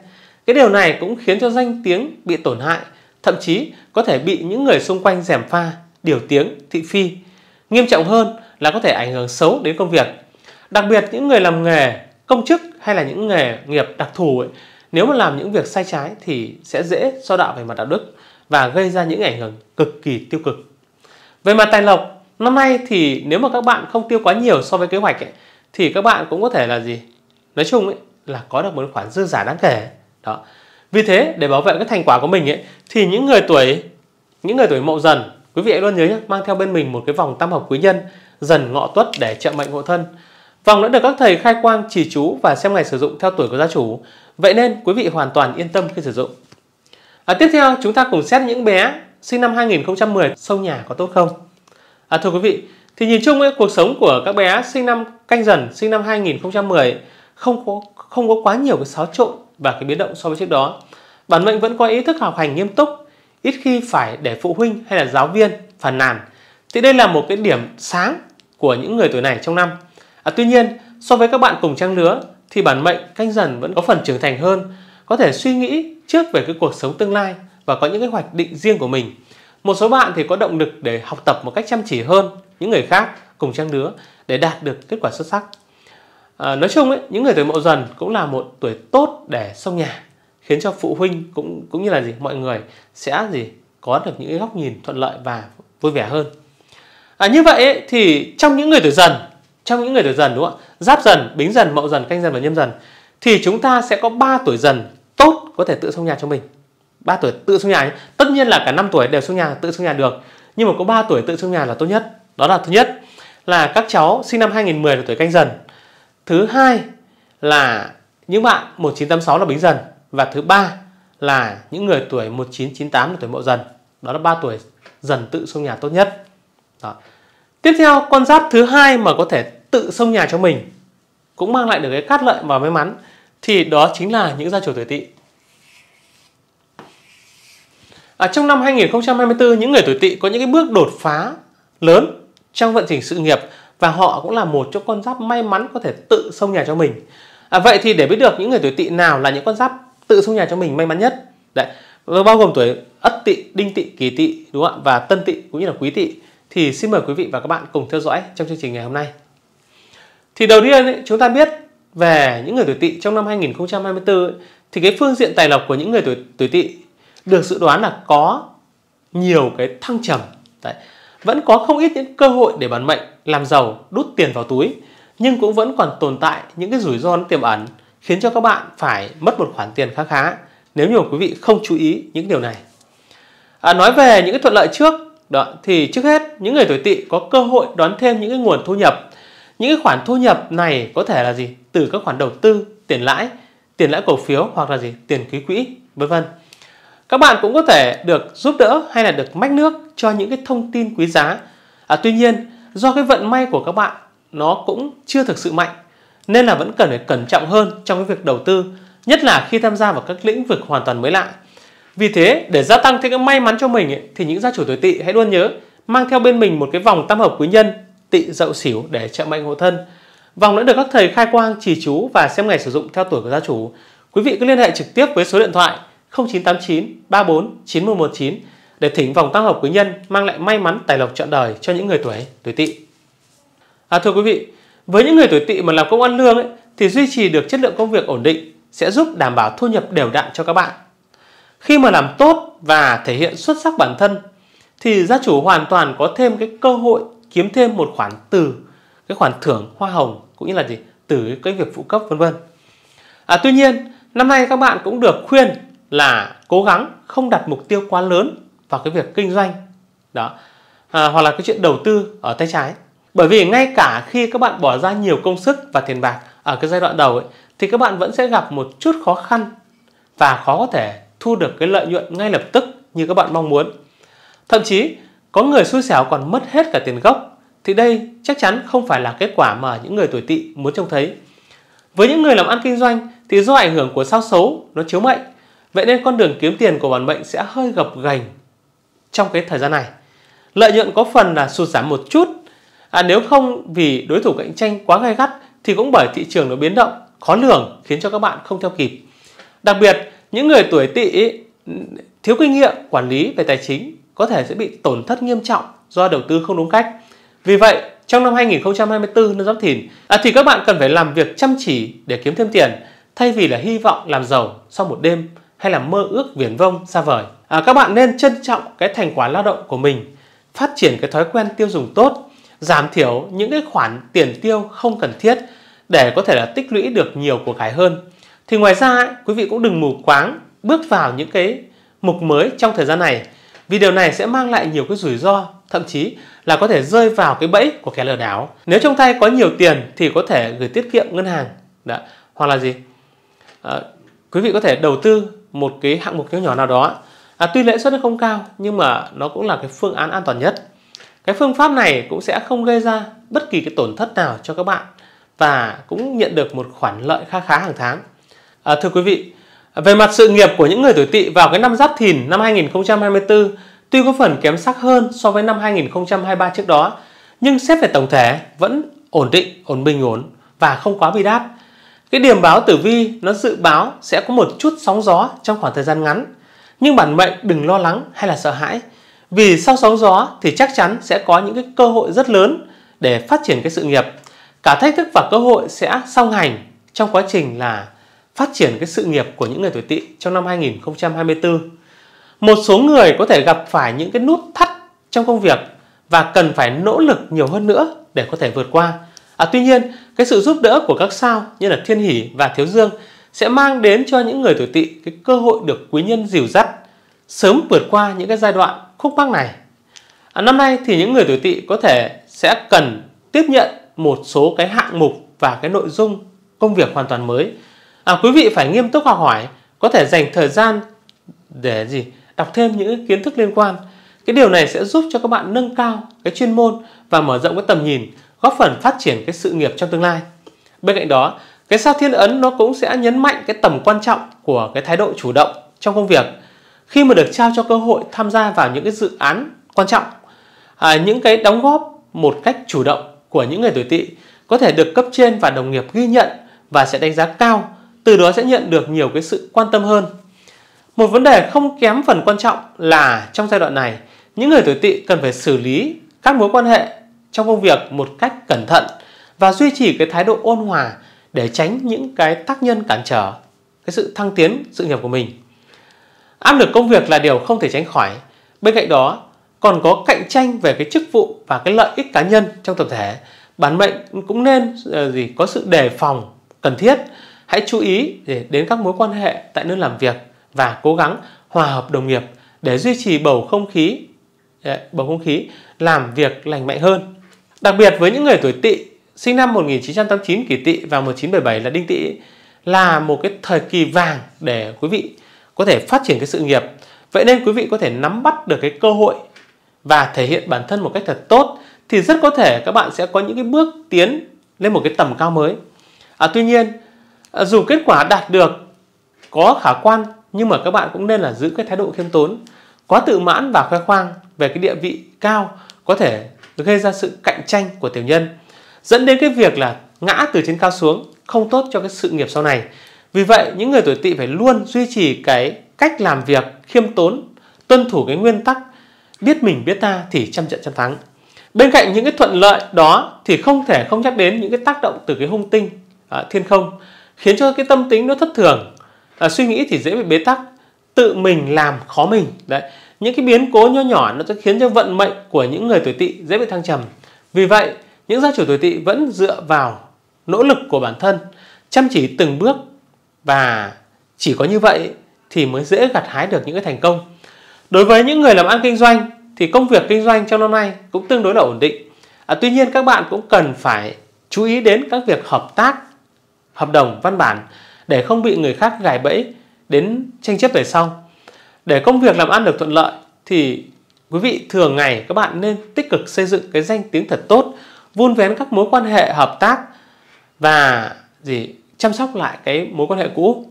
[SPEAKER 1] Cái điều này cũng khiến cho danh tiếng bị tổn hại, thậm chí có thể bị những người xung quanh rèm pha, điều tiếng, thị phi Nghiêm trọng hơn là có thể ảnh hưởng xấu đến công việc. Đặc biệt những người làm nghề, công chức hay là những nghề nghiệp đặc thù ấy, nếu mà làm những việc sai trái thì sẽ dễ so đạo về mặt đạo đức và gây ra những ảnh hưởng cực kỳ tiêu cực. Về mặt tài lộc, năm nay thì nếu mà các bạn không tiêu quá nhiều so với kế hoạch ấy, thì các bạn cũng có thể là gì? Nói chung ấy, là có được một khoản dư giả đáng kể. Đó. Vì thế để bảo vệ cái thành quả của mình ấy, thì những người tuổi những người tuổi mậu dần Quý vị hãy luôn nhớ nhé, mang theo bên mình một cái vòng tam hợp quý nhân dần ngọ tuất để trợ mệnh hộ thân. Vòng đã được các thầy khai quang chỉ chú và xem ngày sử dụng theo tuổi của gia chủ. Vậy nên quý vị hoàn toàn yên tâm khi sử dụng. À, tiếp theo chúng ta cùng xét những bé sinh năm 2010 sâu nhà có tốt không? À, thưa quý vị, thì nhìn chung ấy, cuộc sống của các bé sinh năm canh dần, sinh năm 2010 không có không có quá nhiều cái xáo trộn và cái biến động so với trước đó. Bản mệnh vẫn có ý thức học hành nghiêm túc, ít khi phải để phụ huynh hay là giáo viên phàn nàn. Thì đây là một cái điểm sáng của những người tuổi này trong năm. À, tuy nhiên, so với các bạn cùng trang lứa thì bản mệnh canh dần vẫn có phần trưởng thành hơn, có thể suy nghĩ trước về cái cuộc sống tương lai và có những cái hoạch định riêng của mình. Một số bạn thì có động lực để học tập một cách chăm chỉ hơn những người khác cùng trang lứa để đạt được kết quả xuất sắc. À, nói chung ấy, những người tuổi mậu dần cũng là một tuổi tốt để xông nhà khiến cho phụ huynh cũng cũng như là gì mọi người sẽ gì có được những góc nhìn thuận lợi và vui vẻ hơn à, như vậy ấy, thì trong những người tuổi dần trong những người tuổi dần đúng không ạ giáp dần bính dần mậu dần canh dần và nhâm dần thì chúng ta sẽ có 3 tuổi dần tốt có thể tự xong nhà cho mình 3 tuổi tự xong nhà ấy. tất nhiên là cả 5 tuổi đều xong nhà tự xong nhà được nhưng mà có 3 tuổi tự xong nhà là tốt nhất đó là thứ nhất là các cháu sinh năm 2010 là tuổi canh dần thứ hai là những bạn 1986 là bính dần và thứ ba là những người tuổi 1998 là tuổi mậu dần. Đó là ba tuổi dần tự xông nhà tốt nhất. Đó. Tiếp theo con giáp thứ hai mà có thể tự xông nhà cho mình cũng mang lại được cái cát lợi và may mắn thì đó chính là những gia chủ tuổi tỵ. À, trong năm 2024, những người tuổi tỵ có những cái bước đột phá lớn trong vận trình sự nghiệp và họ cũng là một trong con giáp may mắn có thể tự xông nhà cho mình. À, vậy thì để biết được những người tuổi tỵ nào là những con giáp tự xông nhà cho mình may mắn nhất đấy nó bao gồm tuổi ất tỵ đinh tỵ kỷ tỵ đúng không ạ và tân tỵ cũng như là quý tỵ thì xin mời quý vị và các bạn cùng theo dõi trong chương trình ngày hôm nay thì đầu tiên ấy, chúng ta biết về những người tuổi tỵ trong năm 2024 ấy, thì cái phương diện tài lộc của những người tuổi tuổi tỵ được dự đoán là có nhiều cái thăng trầm Đấy. vẫn có không ít những cơ hội để bản mệnh làm giàu đút tiền vào túi nhưng cũng vẫn còn tồn tại những cái rủi ro tiềm ẩn khiến cho các bạn phải mất một khoản tiền khá khá nếu như quý vị không chú ý những điều này. À, nói về những cái thuận lợi trước đó, thì trước hết những người tuổi tỵ có cơ hội đón thêm những cái nguồn thu nhập. Những cái khoản thu nhập này có thể là gì? Từ các khoản đầu tư, tiền lãi, tiền lãi cổ phiếu hoặc là gì? Tiền ký quỹ, vân vân. Các bạn cũng có thể được giúp đỡ hay là được mách nước cho những cái thông tin quý giá. À, tuy nhiên, do cái vận may của các bạn nó cũng chưa thực sự mạnh nên là vẫn cần phải cẩn trọng hơn trong cái việc đầu tư, nhất là khi tham gia vào các lĩnh vực hoàn toàn mới lạ. Vì thế, để gia tăng thêm cái may mắn cho mình ấy, thì những gia chủ tuổi Tỵ hãy luôn nhớ mang theo bên mình một cái vòng tam hợp quý nhân Tỵ Dậu Sửu để trợ mệnh hộ thân. Vòng đã được các thầy khai quang trì chú và xem ngày sử dụng theo tuổi của gia chủ. Quý vị cứ liên hệ trực tiếp với số điện thoại 0989 34 9119 để thỉnh vòng tam hợp quý nhân mang lại may mắn tài lộc trọn đời cho những người tuổi tuổi Tỵ. À, thưa quý vị, với những người tuổi tỵ mà làm công ăn lương ấy, thì duy trì được chất lượng công việc ổn định sẽ giúp đảm bảo thu nhập đều đặn cho các bạn. Khi mà làm tốt và thể hiện xuất sắc bản thân thì gia chủ hoàn toàn có thêm cái cơ hội kiếm thêm một khoản từ cái khoản thưởng hoa hồng cũng như là gì từ cái việc phụ cấp vân vân. À, tuy nhiên năm nay các bạn cũng được khuyên là cố gắng không đặt mục tiêu quá lớn vào cái việc kinh doanh đó à, hoặc là cái chuyện đầu tư ở tay trái bởi vì ngay cả khi các bạn bỏ ra nhiều công sức và tiền bạc ở cái giai đoạn đầu ấy, thì các bạn vẫn sẽ gặp một chút khó khăn và khó có thể thu được cái lợi nhuận ngay lập tức như các bạn mong muốn. Thậm chí có người xui xẻo còn mất hết cả tiền gốc thì đây chắc chắn không phải là kết quả mà những người tuổi tỵ muốn trông thấy. Với những người làm ăn kinh doanh thì do ảnh hưởng của sao xấu nó chiếu mệnh, vậy nên con đường kiếm tiền của bản mệnh sẽ hơi gập ghềnh trong cái thời gian này. Lợi nhuận có phần là sụt giảm một chút À, nếu không vì đối thủ cạnh tranh quá gay gắt thì cũng bởi thị trường nó biến động, khó lường khiến cho các bạn không theo kịp. Đặc biệt, những người tuổi tỵ thiếu kinh nghiệm quản lý về tài chính có thể sẽ bị tổn thất nghiêm trọng do đầu tư không đúng cách. Vì vậy, trong năm 2024 năm Giáp Thìn à, thì các bạn cần phải làm việc chăm chỉ để kiếm thêm tiền thay vì là hy vọng làm giàu sau một đêm hay là mơ ước viển vông xa vời. À, các bạn nên trân trọng cái thành quả lao động của mình, phát triển cái thói quen tiêu dùng tốt giảm thiểu những cái khoản tiền tiêu không cần thiết để có thể là tích lũy được nhiều của cải hơn. Thì ngoài ra quý vị cũng đừng mù quáng bước vào những cái mục mới trong thời gian này vì điều này sẽ mang lại nhiều cái rủi ro thậm chí là có thể rơi vào cái bẫy của kẻ lừa đảo. Nếu trong tay có nhiều tiền thì có thể gửi tiết kiệm ngân hàng Đó. hoặc là gì? À, quý vị có thể đầu tư một cái hạng mục nhỏ nhỏ nào đó. À, tuy lãi suất nó không cao nhưng mà nó cũng là cái phương án an toàn nhất cái phương pháp này cũng sẽ không gây ra bất kỳ cái tổn thất nào cho các bạn và cũng nhận được một khoản lợi khá khá hàng tháng. À, thưa quý vị, về mặt sự nghiệp của những người tuổi tỵ vào cái năm giáp thìn năm 2024 tuy có phần kém sắc hơn so với năm 2023 trước đó, nhưng xét về tổng thể vẫn ổn định, ổn bình ổn và không quá bi đát. Cái điểm báo tử vi nó dự báo sẽ có một chút sóng gió trong khoảng thời gian ngắn, nhưng bản mệnh đừng lo lắng hay là sợ hãi vì sau sóng gió thì chắc chắn sẽ có những cái cơ hội rất lớn để phát triển cái sự nghiệp. Cả thách thức và cơ hội sẽ song hành trong quá trình là phát triển cái sự nghiệp của những người tuổi tỵ trong năm 2024. Một số người có thể gặp phải những cái nút thắt trong công việc và cần phải nỗ lực nhiều hơn nữa để có thể vượt qua. À, tuy nhiên, cái sự giúp đỡ của các sao như là Thiên Hỷ và Thiếu Dương sẽ mang đến cho những người tuổi tỵ cái cơ hội được quý nhân dìu dắt sớm vượt qua những cái giai đoạn khúc mắc này. À, năm nay thì những người tuổi tỵ có thể sẽ cần tiếp nhận một số cái hạng mục và cái nội dung công việc hoàn toàn mới. À, quý vị phải nghiêm túc học hỏi, có thể dành thời gian để gì đọc thêm những kiến thức liên quan. Cái điều này sẽ giúp cho các bạn nâng cao cái chuyên môn và mở rộng cái tầm nhìn, góp phần phát triển cái sự nghiệp trong tương lai. Bên cạnh đó, cái sao thiên ấn nó cũng sẽ nhấn mạnh cái tầm quan trọng của cái thái độ chủ động trong công việc khi mà được trao cho cơ hội tham gia vào những cái dự án quan trọng à, những cái đóng góp một cách chủ động của những người tuổi tỵ có thể được cấp trên và đồng nghiệp ghi nhận và sẽ đánh giá cao từ đó sẽ nhận được nhiều cái sự quan tâm hơn một vấn đề không kém phần quan trọng là trong giai đoạn này những người tuổi tỵ cần phải xử lý các mối quan hệ trong công việc một cách cẩn thận và duy trì cái thái độ ôn hòa để tránh những cái tác nhân cản trở cái sự thăng tiến sự nghiệp của mình Áp lực công việc là điều không thể tránh khỏi. Bên cạnh đó, còn có cạnh tranh về cái chức vụ và cái lợi ích cá nhân trong tập thể. Bản mệnh cũng nên ờ, gì có sự đề phòng cần thiết. Hãy chú ý đến các mối quan hệ tại nơi làm việc và cố gắng hòa hợp đồng nghiệp để duy trì bầu không khí ờ, bầu không khí làm việc lành mạnh hơn. Đặc biệt với những người tuổi Tỵ sinh năm 1989 kỷ Tỵ và 1977 là Đinh Tỵ là một cái thời kỳ vàng để quý vị có thể phát triển cái sự nghiệp vậy nên quý vị có thể nắm bắt được cái cơ hội và thể hiện bản thân một cách thật tốt thì rất có thể các bạn sẽ có những cái bước tiến lên một cái tầm cao mới à, tuy nhiên à, dù kết quả đạt được có khả quan nhưng mà các bạn cũng nên là giữ cái thái độ khiêm tốn quá tự mãn và khoe khoang về cái địa vị cao có thể gây ra sự cạnh tranh của tiểu nhân dẫn đến cái việc là ngã từ trên cao xuống không tốt cho cái sự nghiệp sau này vì vậy, những người tuổi tỵ phải luôn duy trì cái cách làm việc khiêm tốn, tuân thủ cái nguyên tắc biết mình biết ta thì trăm trận trăm thắng. Bên cạnh những cái thuận lợi đó thì không thể không nhắc đến những cái tác động từ cái hung tinh à, thiên không khiến cho cái tâm tính nó thất thường, à, suy nghĩ thì dễ bị bế tắc, tự mình làm khó mình. Đấy, những cái biến cố nho nhỏ nó sẽ khiến cho vận mệnh của những người tuổi tỵ dễ bị thăng trầm. Vì vậy, những gia chủ tuổi tỵ vẫn dựa vào nỗ lực của bản thân, chăm chỉ từng bước và chỉ có như vậy thì mới dễ gặt hái được những cái thành công. Đối với những người làm ăn kinh doanh thì công việc kinh doanh trong năm nay cũng tương đối là ổn định. À, tuy nhiên các bạn cũng cần phải chú ý đến các việc hợp tác, hợp đồng, văn bản để không bị người khác gài bẫy đến tranh chấp về sau. Để công việc làm ăn được thuận lợi thì quý vị thường ngày các bạn nên tích cực xây dựng cái danh tiếng thật tốt, vun vén các mối quan hệ hợp tác và gì chăm sóc lại cái mối quan hệ cũ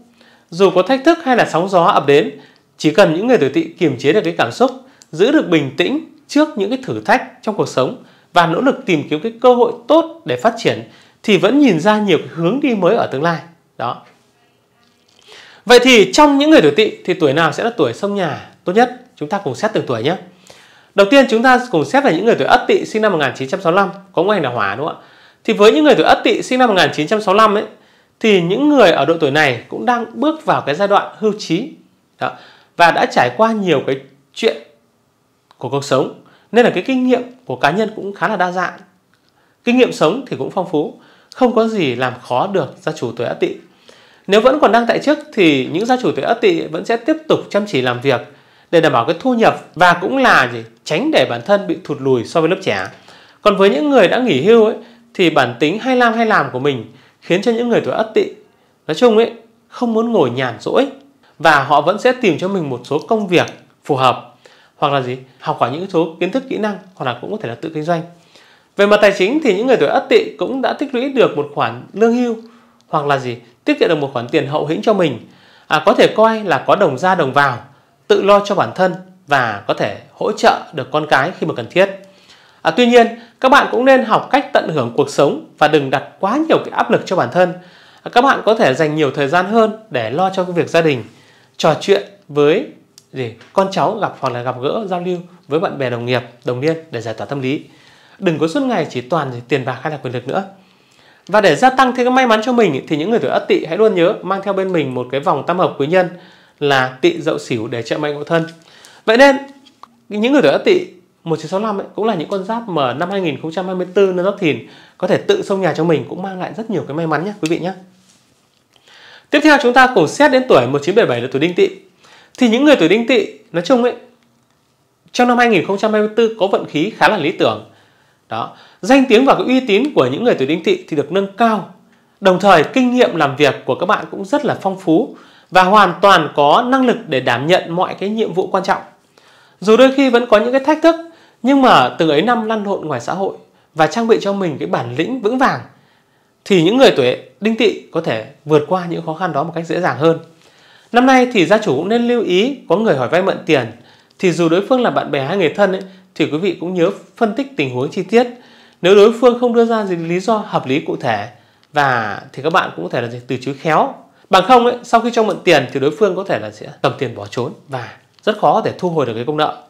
[SPEAKER 1] dù có thách thức hay là sóng gió ập đến chỉ cần những người tuổi tỵ kiềm chế được cái cảm xúc giữ được bình tĩnh trước những cái thử thách trong cuộc sống và nỗ lực tìm kiếm cái cơ hội tốt để phát triển thì vẫn nhìn ra nhiều hướng đi mới ở tương lai đó vậy thì trong những người tuổi tỵ thì tuổi nào sẽ là tuổi sông nhà tốt nhất chúng ta cùng xét từng tuổi nhé đầu tiên chúng ta cùng xét về những người tuổi ất tỵ sinh năm 1965 có ngôi hành là hỏa đúng không ạ thì với những người tuổi ất tỵ sinh năm 1965 ấy thì những người ở độ tuổi này cũng đang bước vào cái giai đoạn hưu trí đó. và đã trải qua nhiều cái chuyện của cuộc sống nên là cái kinh nghiệm của cá nhân cũng khá là đa dạng kinh nghiệm sống thì cũng phong phú không có gì làm khó được gia chủ tuổi ất tỵ nếu vẫn còn đang tại chức thì những gia chủ tuổi ất tỵ vẫn sẽ tiếp tục chăm chỉ làm việc để đảm bảo cái thu nhập và cũng là gì tránh để bản thân bị thụt lùi so với lớp trẻ còn với những người đã nghỉ hưu ấy, thì bản tính hay làm hay làm của mình khiến cho những người tuổi ất tỵ nói chung ấy không muốn ngồi nhàn rỗi và họ vẫn sẽ tìm cho mình một số công việc phù hợp hoặc là gì học hỏi những số kiến thức kỹ năng hoặc là cũng có thể là tự kinh doanh về mặt tài chính thì những người tuổi ất tỵ cũng đã tích lũy được một khoản lương hưu hoặc là gì tiết kiệm được một khoản tiền hậu hĩnh cho mình à, có thể coi là có đồng ra đồng vào tự lo cho bản thân và có thể hỗ trợ được con cái khi mà cần thiết À, tuy nhiên, các bạn cũng nên học cách tận hưởng cuộc sống và đừng đặt quá nhiều cái áp lực cho bản thân. À, các bạn có thể dành nhiều thời gian hơn để lo cho cái việc gia đình, trò chuyện với gì con cháu gặp hoặc là gặp gỡ giao lưu với bạn bè đồng nghiệp, đồng niên để giải tỏa tâm lý. Đừng có suốt ngày chỉ toàn gì tiền bạc hay là quyền lực nữa. Và để gia tăng thêm cái may mắn cho mình thì những người tuổi Ất Tỵ hãy luôn nhớ mang theo bên mình một cái vòng tam hợp quý nhân là Tỵ Dậu Sửu để trợ mệnh ngộ thân. Vậy nên những người tuổi Ất Tỵ 1965 ấy, cũng là những con giáp mà năm 2024 năm giáp thìn có thể tự xông nhà cho mình cũng mang lại rất nhiều cái may mắn nhé quý vị nhé. Tiếp theo chúng ta cùng xét đến tuổi 1977 là tuổi đinh tỵ. Thì những người tuổi đinh tỵ nói chung ấy trong năm 2024 có vận khí khá là lý tưởng. Đó, danh tiếng và cái uy tín của những người tuổi đinh tỵ thì được nâng cao. Đồng thời kinh nghiệm làm việc của các bạn cũng rất là phong phú và hoàn toàn có năng lực để đảm nhận mọi cái nhiệm vụ quan trọng. Dù đôi khi vẫn có những cái thách thức nhưng mà từ ấy năm lăn lộn ngoài xã hội và trang bị cho mình cái bản lĩnh vững vàng thì những người tuổi đinh tỵ có thể vượt qua những khó khăn đó một cách dễ dàng hơn. Năm nay thì gia chủ cũng nên lưu ý có người hỏi vay mượn tiền thì dù đối phương là bạn bè hay người thân ấy, thì quý vị cũng nhớ phân tích tình huống chi tiết. Nếu đối phương không đưa ra gì lý do hợp lý cụ thể và thì các bạn cũng có thể là từ chối khéo. Bằng không ấy, sau khi cho mượn tiền thì đối phương có thể là sẽ cầm tiền bỏ trốn và rất khó có thể thu hồi được cái công nợ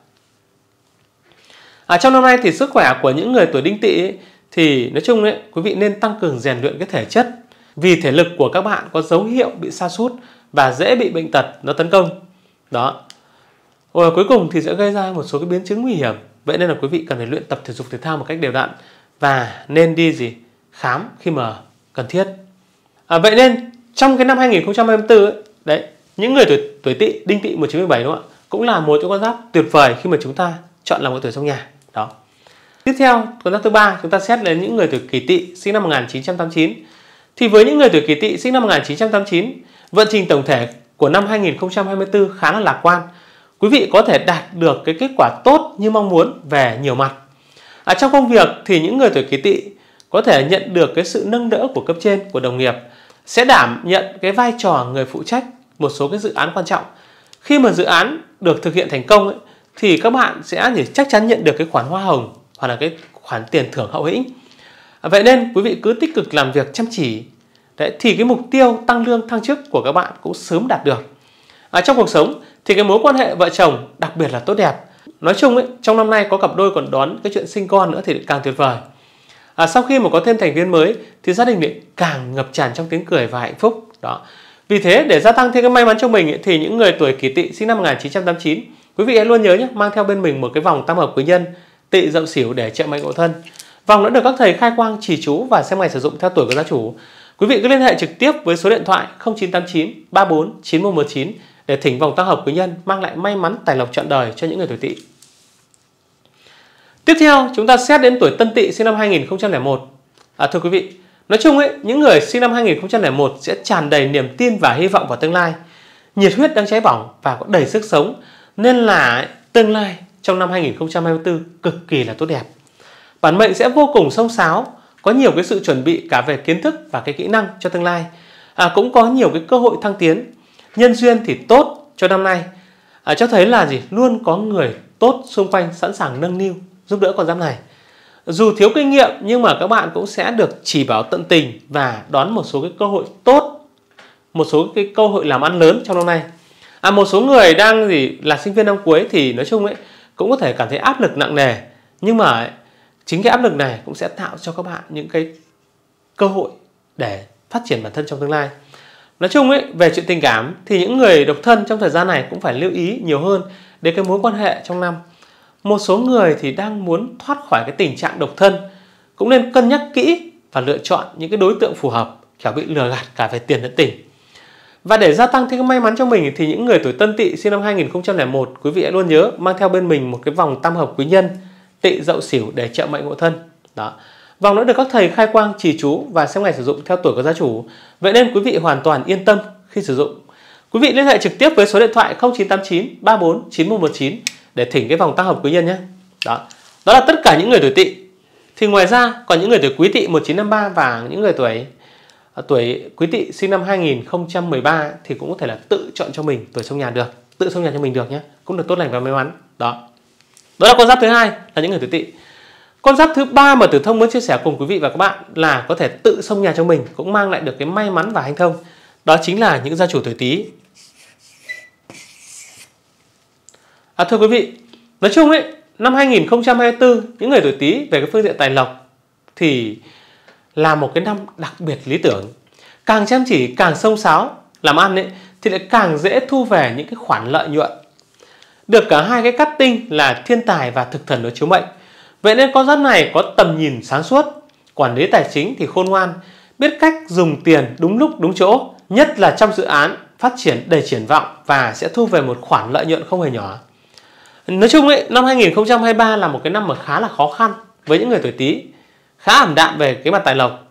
[SPEAKER 1] à, trong năm nay thì sức khỏe của những người tuổi đinh tỵ thì nói chung ấy, quý vị nên tăng cường rèn luyện cái thể chất vì thể lực của các bạn có dấu hiệu bị sa sút và dễ bị bệnh tật nó tấn công đó rồi ờ, cuối cùng thì sẽ gây ra một số cái biến chứng nguy hiểm vậy nên là quý vị cần phải luyện tập thể dục thể thao một cách đều đặn và nên đi gì khám khi mà cần thiết à, vậy nên trong cái năm 2024 ấy, đấy những người tuổi tuổi tỵ đinh tỵ 1917 đúng không ạ cũng là một trong con giáp tuyệt vời khi mà chúng ta chọn làm một tuổi trong nhà đó tiếp theo tuần tắc thứ ba chúng ta xét đến những người tuổi kỷ tỵ sinh năm 1989 thì với những người tuổi kỷ tỵ sinh năm 1989 vận trình tổng thể của năm 2024 khá là lạc quan quý vị có thể đạt được cái kết quả tốt như mong muốn về nhiều mặt à, trong công việc thì những người tuổi kỷ tỵ có thể nhận được cái sự nâng đỡ của cấp trên của đồng nghiệp sẽ đảm nhận cái vai trò người phụ trách một số cái dự án quan trọng khi mà dự án được thực hiện thành công ấy, thì các bạn sẽ chắc chắn nhận được cái khoản hoa hồng hoặc là cái khoản tiền thưởng hậu hĩnh à, vậy nên quý vị cứ tích cực làm việc chăm chỉ Đấy, thì cái mục tiêu tăng lương thăng chức của các bạn cũng sớm đạt được à, trong cuộc sống thì cái mối quan hệ vợ chồng đặc biệt là tốt đẹp nói chung ấy, trong năm nay có cặp đôi còn đón cái chuyện sinh con nữa thì càng tuyệt vời à, sau khi mà có thêm thành viên mới thì gia đình lại càng ngập tràn trong tiếng cười và hạnh phúc đó vì thế để gia tăng thêm cái may mắn cho mình ấy, thì những người tuổi kỷ tỵ sinh năm 1989 Quý vị hãy luôn nhớ nhé, mang theo bên mình một cái vòng tam hợp quý nhân, tị dậu xỉu để trợ mệnh ngộ thân. Vòng đã được các thầy khai quang chỉ chú và xem ngày sử dụng theo tuổi của gia chủ. Quý vị cứ liên hệ trực tiếp với số điện thoại 0989 34 9119 để thỉnh vòng tam hợp quý nhân mang lại may mắn tài lộc trọn đời cho những người tuổi tỵ. Tiếp theo, chúng ta xét đến tuổi Tân Tỵ sinh năm 2001. À, thưa quý vị, nói chung ấy, những người sinh năm 2001 sẽ tràn đầy niềm tin và hy vọng vào tương lai, nhiệt huyết đang cháy bỏng và có đầy sức sống nên là tương lai trong năm 2024 cực kỳ là tốt đẹp. Bản mệnh sẽ vô cùng sông sáo, có nhiều cái sự chuẩn bị cả về kiến thức và cái kỹ năng cho tương lai. À, cũng có nhiều cái cơ hội thăng tiến. Nhân duyên thì tốt cho năm nay. À, cho thấy là gì? Luôn có người tốt xung quanh sẵn sàng nâng niu, giúp đỡ con giáp này. Dù thiếu kinh nghiệm nhưng mà các bạn cũng sẽ được chỉ bảo tận tình và đón một số cái cơ hội tốt, một số cái cơ hội làm ăn lớn trong năm nay à, một số người đang gì là sinh viên năm cuối thì nói chung ấy cũng có thể cảm thấy áp lực nặng nề nhưng mà ấy, chính cái áp lực này cũng sẽ tạo cho các bạn những cái cơ hội để phát triển bản thân trong tương lai nói chung ấy về chuyện tình cảm thì những người độc thân trong thời gian này cũng phải lưu ý nhiều hơn đến cái mối quan hệ trong năm một số người thì đang muốn thoát khỏi cái tình trạng độc thân cũng nên cân nhắc kỹ và lựa chọn những cái đối tượng phù hợp kẻo bị lừa gạt cả về tiền lẫn tình và để gia tăng thêm may mắn cho mình thì những người tuổi tân tỵ sinh năm 2001 quý vị hãy luôn nhớ mang theo bên mình một cái vòng tam hợp quý nhân tỵ dậu xỉu để trợ mệnh ngộ thân. Đó. Vòng nó được các thầy khai quang trì chú và xem ngày sử dụng theo tuổi của gia chủ. Vậy nên quý vị hoàn toàn yên tâm khi sử dụng. Quý vị liên hệ trực tiếp với số điện thoại 0989 34 9119 để thỉnh cái vòng tam hợp quý nhân nhé. Đó. Đó là tất cả những người tuổi tỵ. Thì ngoài ra còn những người tuổi quý tỵ 1953 và những người tuổi tuổi quý tỵ sinh năm 2013 thì cũng có thể là tự chọn cho mình tuổi sông nhà được tự sông nhà cho mình được nhé cũng được tốt lành và may mắn đó đó là con giáp thứ hai là những người tuổi tỵ con giáp thứ ba mà tử thông muốn chia sẻ cùng quý vị và các bạn là có thể tự sông nhà cho mình cũng mang lại được cái may mắn và hanh thông đó chính là những gia chủ tuổi tý à, thưa quý vị nói chung ấy năm 2024 những người tuổi tý về cái phương diện tài lộc thì là một cái năm đặc biệt lý tưởng. Càng chăm chỉ, càng sông sáo làm ăn ấy, thì lại càng dễ thu về những cái khoản lợi nhuận. Được cả hai cái cắt tinh là thiên tài và thực thần ở chiếu mệnh. Vậy nên con giáp này có tầm nhìn sáng suốt, quản lý tài chính thì khôn ngoan, biết cách dùng tiền đúng lúc đúng chỗ, nhất là trong dự án phát triển đầy triển vọng và sẽ thu về một khoản lợi nhuận không hề nhỏ. Nói chung ấy, năm 2023 là một cái năm mà khá là khó khăn với những người tuổi Tý khá ảm đạm về cái mặt tài lộc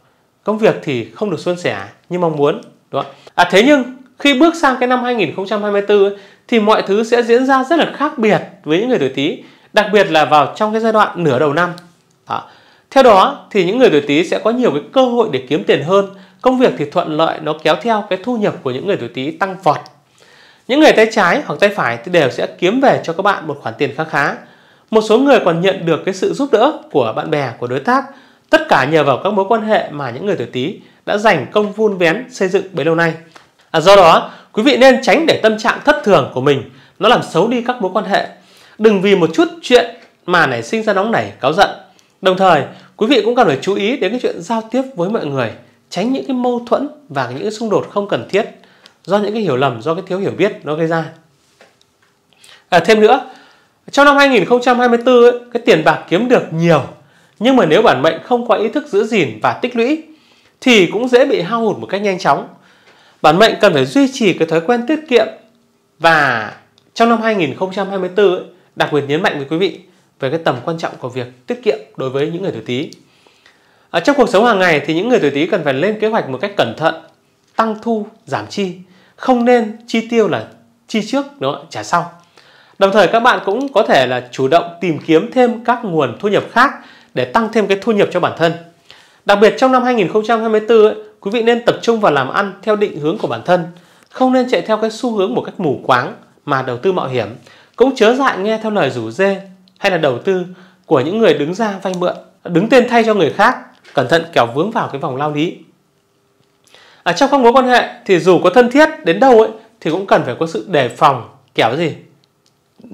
[SPEAKER 1] công việc thì không được suôn sẻ như mong muốn đúng không? À, thế nhưng khi bước sang cái năm 2024 ấy, thì mọi thứ sẽ diễn ra rất là khác biệt với những người tuổi Tý, đặc biệt là vào trong cái giai đoạn nửa đầu năm. À, theo đó thì những người tuổi Tý sẽ có nhiều cái cơ hội để kiếm tiền hơn, công việc thì thuận lợi nó kéo theo cái thu nhập của những người tuổi Tý tăng vọt. Những người tay trái hoặc tay phải thì đều sẽ kiếm về cho các bạn một khoản tiền khá khá. Một số người còn nhận được cái sự giúp đỡ của bạn bè, của đối tác Tất cả nhờ vào các mối quan hệ mà những người tuổi Tý đã dành công vun vén xây dựng bấy lâu nay. À, do đó, quý vị nên tránh để tâm trạng thất thường của mình nó làm xấu đi các mối quan hệ. Đừng vì một chút chuyện mà nảy sinh ra nóng nảy, cáu giận. Đồng thời, quý vị cũng cần phải chú ý đến cái chuyện giao tiếp với mọi người, tránh những cái mâu thuẫn và những cái xung đột không cần thiết do những cái hiểu lầm, do cái thiếu hiểu biết nó gây ra. À, thêm nữa, trong năm 2024 ấy, cái tiền bạc kiếm được nhiều nhưng mà nếu bản mệnh không có ý thức giữ gìn và tích lũy thì cũng dễ bị hao hụt một cách nhanh chóng. Bản mệnh cần phải duy trì cái thói quen tiết kiệm và trong năm 2024 ấy, đặc biệt nhấn mạnh với quý vị về cái tầm quan trọng của việc tiết kiệm đối với những người tuổi Tý. Ở trong cuộc sống hàng ngày thì những người tuổi Tý cần phải lên kế hoạch một cách cẩn thận, tăng thu, giảm chi, không nên chi tiêu là chi trước đúng không? trả sau. Đồng thời các bạn cũng có thể là chủ động tìm kiếm thêm các nguồn thu nhập khác để tăng thêm cái thu nhập cho bản thân. Đặc biệt trong năm 2024, ấy, quý vị nên tập trung vào làm ăn theo định hướng của bản thân, không nên chạy theo cái xu hướng một cách mù quáng mà đầu tư mạo hiểm, cũng chớ dại nghe theo lời rủ dê hay là đầu tư của những người đứng ra vay mượn, đứng tên thay cho người khác, cẩn thận kẻo vướng vào cái vòng lao lý. À, trong các mối quan hệ thì dù có thân thiết đến đâu ấy thì cũng cần phải có sự đề phòng kẻo gì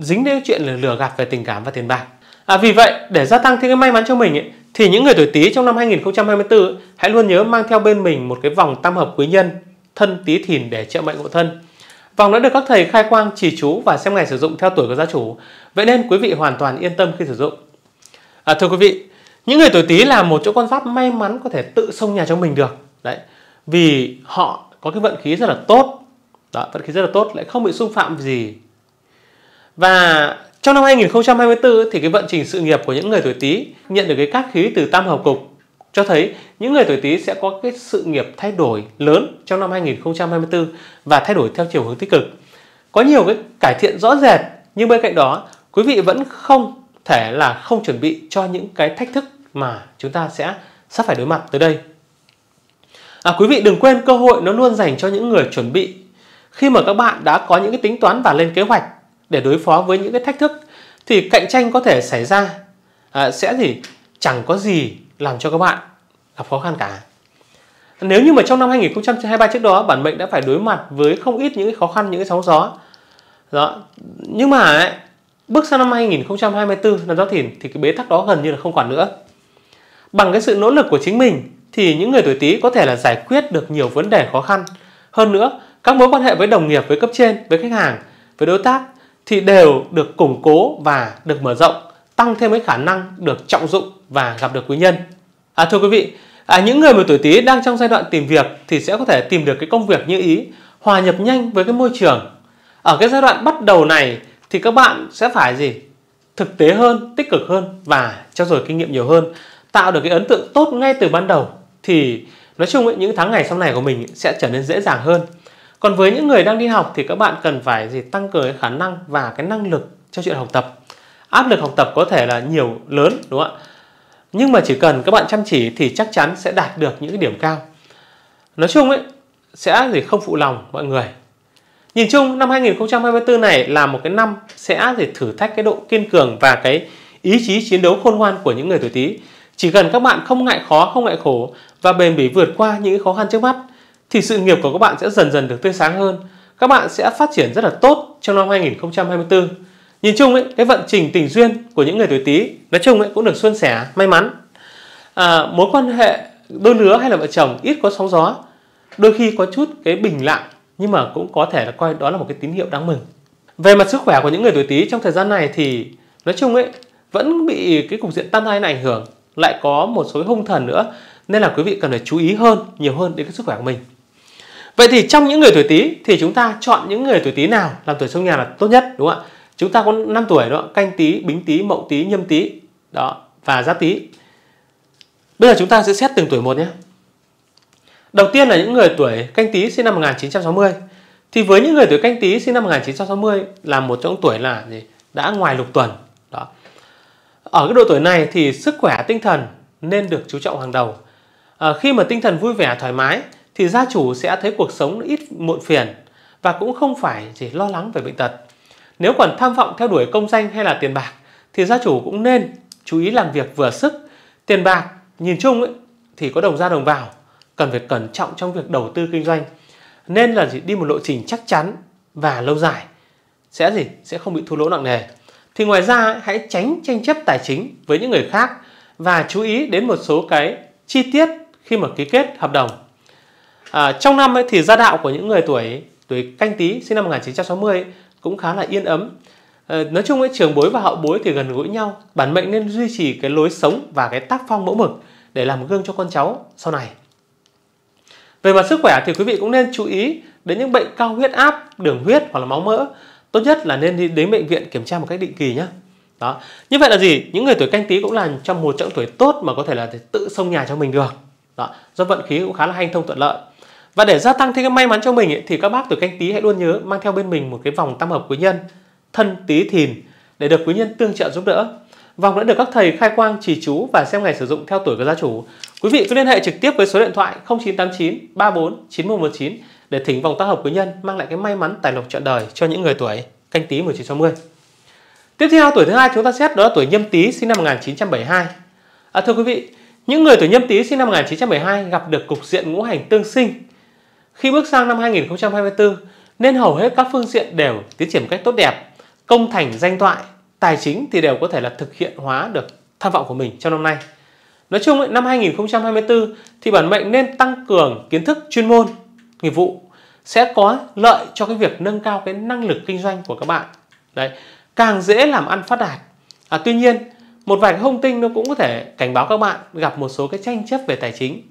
[SPEAKER 1] dính đến chuyện lừa gạt về tình cảm và tiền bạc À, vì vậy, để gia tăng thêm cái may mắn cho mình ấy, thì những người tuổi Tý trong năm 2024 hãy luôn nhớ mang theo bên mình một cái vòng tam hợp quý nhân thân Tý Thìn để trợ mệnh ngộ thân. Vòng đã được các thầy khai quang, chỉ chú và xem ngày sử dụng theo tuổi của gia chủ. Vậy nên quý vị hoàn toàn yên tâm khi sử dụng. À, thưa quý vị, những người tuổi Tý là một chỗ con giáp may mắn có thể tự xông nhà cho mình được. Đấy, vì họ có cái vận khí rất là tốt. Đó, vận khí rất là tốt lại không bị xung phạm gì. Và trong năm 2024 thì cái vận trình sự nghiệp của những người tuổi Tý nhận được cái các khí từ tam hợp cục cho thấy những người tuổi Tý sẽ có cái sự nghiệp thay đổi lớn trong năm 2024 và thay đổi theo chiều hướng tích cực. Có nhiều cái cải thiện rõ rệt nhưng bên cạnh đó quý vị vẫn không thể là không chuẩn bị cho những cái thách thức mà chúng ta sẽ sắp phải đối mặt tới đây. À, quý vị đừng quên cơ hội nó luôn dành cho những người chuẩn bị. Khi mà các bạn đã có những cái tính toán và lên kế hoạch để đối phó với những cái thách thức thì cạnh tranh có thể xảy ra à, sẽ thì chẳng có gì làm cho các bạn gặp khó khăn cả. Nếu như mà trong năm 2023 trước đó bản mệnh đã phải đối mặt với không ít những cái khó khăn, những cái sóng gió. Đó. Nhưng mà ấy, bước sang năm 2024 năm Giáp Thìn thì cái bế tắc đó gần như là không còn nữa. Bằng cái sự nỗ lực của chính mình thì những người tuổi Tý có thể là giải quyết được nhiều vấn đề khó khăn. Hơn nữa, các mối quan hệ với đồng nghiệp, với cấp trên, với khách hàng, với đối tác thì đều được củng cố và được mở rộng, tăng thêm cái khả năng được trọng dụng và gặp được quý nhân. À, thưa quý vị, à, những người mà tuổi Tý đang trong giai đoạn tìm việc thì sẽ có thể tìm được cái công việc như ý, hòa nhập nhanh với cái môi trường. Ở cái giai đoạn bắt đầu này thì các bạn sẽ phải gì? Thực tế hơn, tích cực hơn và trao dồi kinh nghiệm nhiều hơn, tạo được cái ấn tượng tốt ngay từ ban đầu thì nói chung ấy, những tháng ngày sau này của mình sẽ trở nên dễ dàng hơn. Còn với những người đang đi học thì các bạn cần phải gì tăng cường cái khả năng và cái năng lực cho chuyện học tập. Áp lực học tập có thể là nhiều lớn đúng không ạ? Nhưng mà chỉ cần các bạn chăm chỉ thì chắc chắn sẽ đạt được những cái điểm cao. Nói chung ấy sẽ gì không phụ lòng mọi người. Nhìn chung năm 2024 này là một cái năm sẽ gì thử thách cái độ kiên cường và cái ý chí chiến đấu khôn ngoan của những người tuổi Tý. Chỉ cần các bạn không ngại khó, không ngại khổ và bền bỉ vượt qua những khó khăn trước mắt thì sự nghiệp của các bạn sẽ dần dần được tươi sáng hơn. Các bạn sẽ phát triển rất là tốt trong năm 2024. Nhìn chung ấy, cái vận trình tình duyên của những người tuổi Tý nói chung ấy cũng được suôn sẻ, may mắn. À, mối quan hệ đôi lứa hay là vợ chồng ít có sóng gió, đôi khi có chút cái bình lặng nhưng mà cũng có thể là coi đó là một cái tín hiệu đáng mừng. Về mặt sức khỏe của những người tuổi Tý trong thời gian này thì nói chung ấy vẫn bị cái cục diện tam thai này ảnh hưởng, lại có một số hung thần nữa nên là quý vị cần phải chú ý hơn, nhiều hơn đến cái sức khỏe của mình. Vậy thì trong những người tuổi Tý thì chúng ta chọn những người tuổi Tý nào làm tuổi trong nhà là tốt nhất đúng không ạ? Chúng ta có 5 tuổi đó, canh Tý, bính Tý, mậu Tý, nhâm Tý đó và giáp Tý. Bây giờ chúng ta sẽ xét từng tuổi một nhé. Đầu tiên là những người tuổi canh Tý sinh năm 1960. Thì với những người tuổi canh Tý sinh năm 1960 là một trong tuổi là gì? đã ngoài lục tuần. Đó. Ở cái độ tuổi này thì sức khỏe tinh thần nên được chú trọng hàng đầu. À, khi mà tinh thần vui vẻ thoải mái thì gia chủ sẽ thấy cuộc sống ít muộn phiền và cũng không phải chỉ lo lắng về bệnh tật. Nếu còn tham vọng theo đuổi công danh hay là tiền bạc thì gia chủ cũng nên chú ý làm việc vừa sức. Tiền bạc nhìn chung ấy, thì có đồng ra đồng vào, cần phải cẩn trọng trong việc đầu tư kinh doanh. Nên là đi một lộ trình chắc chắn và lâu dài sẽ gì sẽ không bị thua lỗ nặng nề. Thì ngoài ra hãy tránh tranh chấp tài chính với những người khác và chú ý đến một số cái chi tiết khi mà ký kết hợp đồng À, trong năm ấy, thì gia đạo của những người tuổi tuổi canh tí sinh năm 1960 ấy, cũng khá là yên ấm. À, nói chung ấy, trường bối và hậu bối thì gần gũi nhau, bản mệnh nên duy trì cái lối sống và cái tác phong mẫu mực để làm gương cho con cháu sau này. Về mặt sức khỏe thì quý vị cũng nên chú ý đến những bệnh cao huyết áp, đường huyết hoặc là máu mỡ. Tốt nhất là nên đi đến bệnh viện kiểm tra một cách định kỳ nhé. Đó. Như vậy là gì? Những người tuổi canh tí cũng là trong một trọng tuổi tốt mà có thể là tự xông nhà cho mình được. Đó. Do vận khí cũng khá là hanh thông thuận lợi. Và để gia tăng thêm cái may mắn cho mình ấy, thì các bác tuổi canh tí hãy luôn nhớ mang theo bên mình một cái vòng tam hợp quý nhân thân tí thìn để được quý nhân tương trợ giúp đỡ. Vòng đã được các thầy khai quang trì chú và xem ngày sử dụng theo tuổi của gia chủ. Quý vị cứ liên hệ trực tiếp với số điện thoại 0989 34 9119 để thỉnh vòng tam hợp quý nhân mang lại cái may mắn tài lộc trọn đời cho những người tuổi canh tí 1960. Tiếp theo tuổi thứ hai chúng ta xét đó là tuổi Nhâm Tý sinh năm 1972. À, thưa quý vị, những người tuổi Nhâm Tý sinh năm 1972 gặp được cục diện ngũ hành tương sinh khi bước sang năm 2024, nên hầu hết các phương diện đều tiến triển một cách tốt đẹp, công thành danh toại, tài chính thì đều có thể là thực hiện hóa được tham vọng của mình trong năm nay. Nói chung ấy, năm 2024 thì bản mệnh nên tăng cường kiến thức chuyên môn, nghiệp vụ sẽ có lợi cho cái việc nâng cao cái năng lực kinh doanh của các bạn. Đấy, càng dễ làm ăn phát đạt. À, tuy nhiên, một vài thông tin nó cũng có thể cảnh báo các bạn gặp một số cái tranh chấp về tài chính.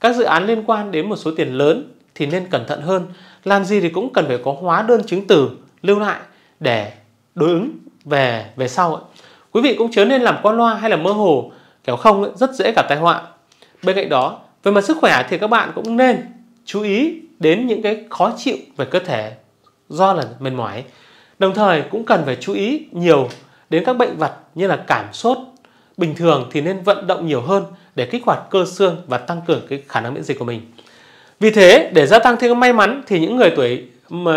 [SPEAKER 1] Các dự án liên quan đến một số tiền lớn thì nên cẩn thận hơn. Làm gì thì cũng cần phải có hóa đơn chứng từ lưu lại để đối ứng về về sau. Ấy. Quý vị cũng chớ nên làm qua loa hay là mơ hồ, kéo không ấy, rất dễ gặp tai họa. Bên cạnh đó, về mặt sức khỏe thì các bạn cũng nên chú ý đến những cái khó chịu về cơ thể do là mệt mỏi. Đồng thời cũng cần phải chú ý nhiều đến các bệnh vật như là cảm sốt. Bình thường thì nên vận động nhiều hơn để kích hoạt cơ xương và tăng cường cái khả năng miễn dịch của mình. Vì thế, để gia tăng thêm may mắn thì những người tuổi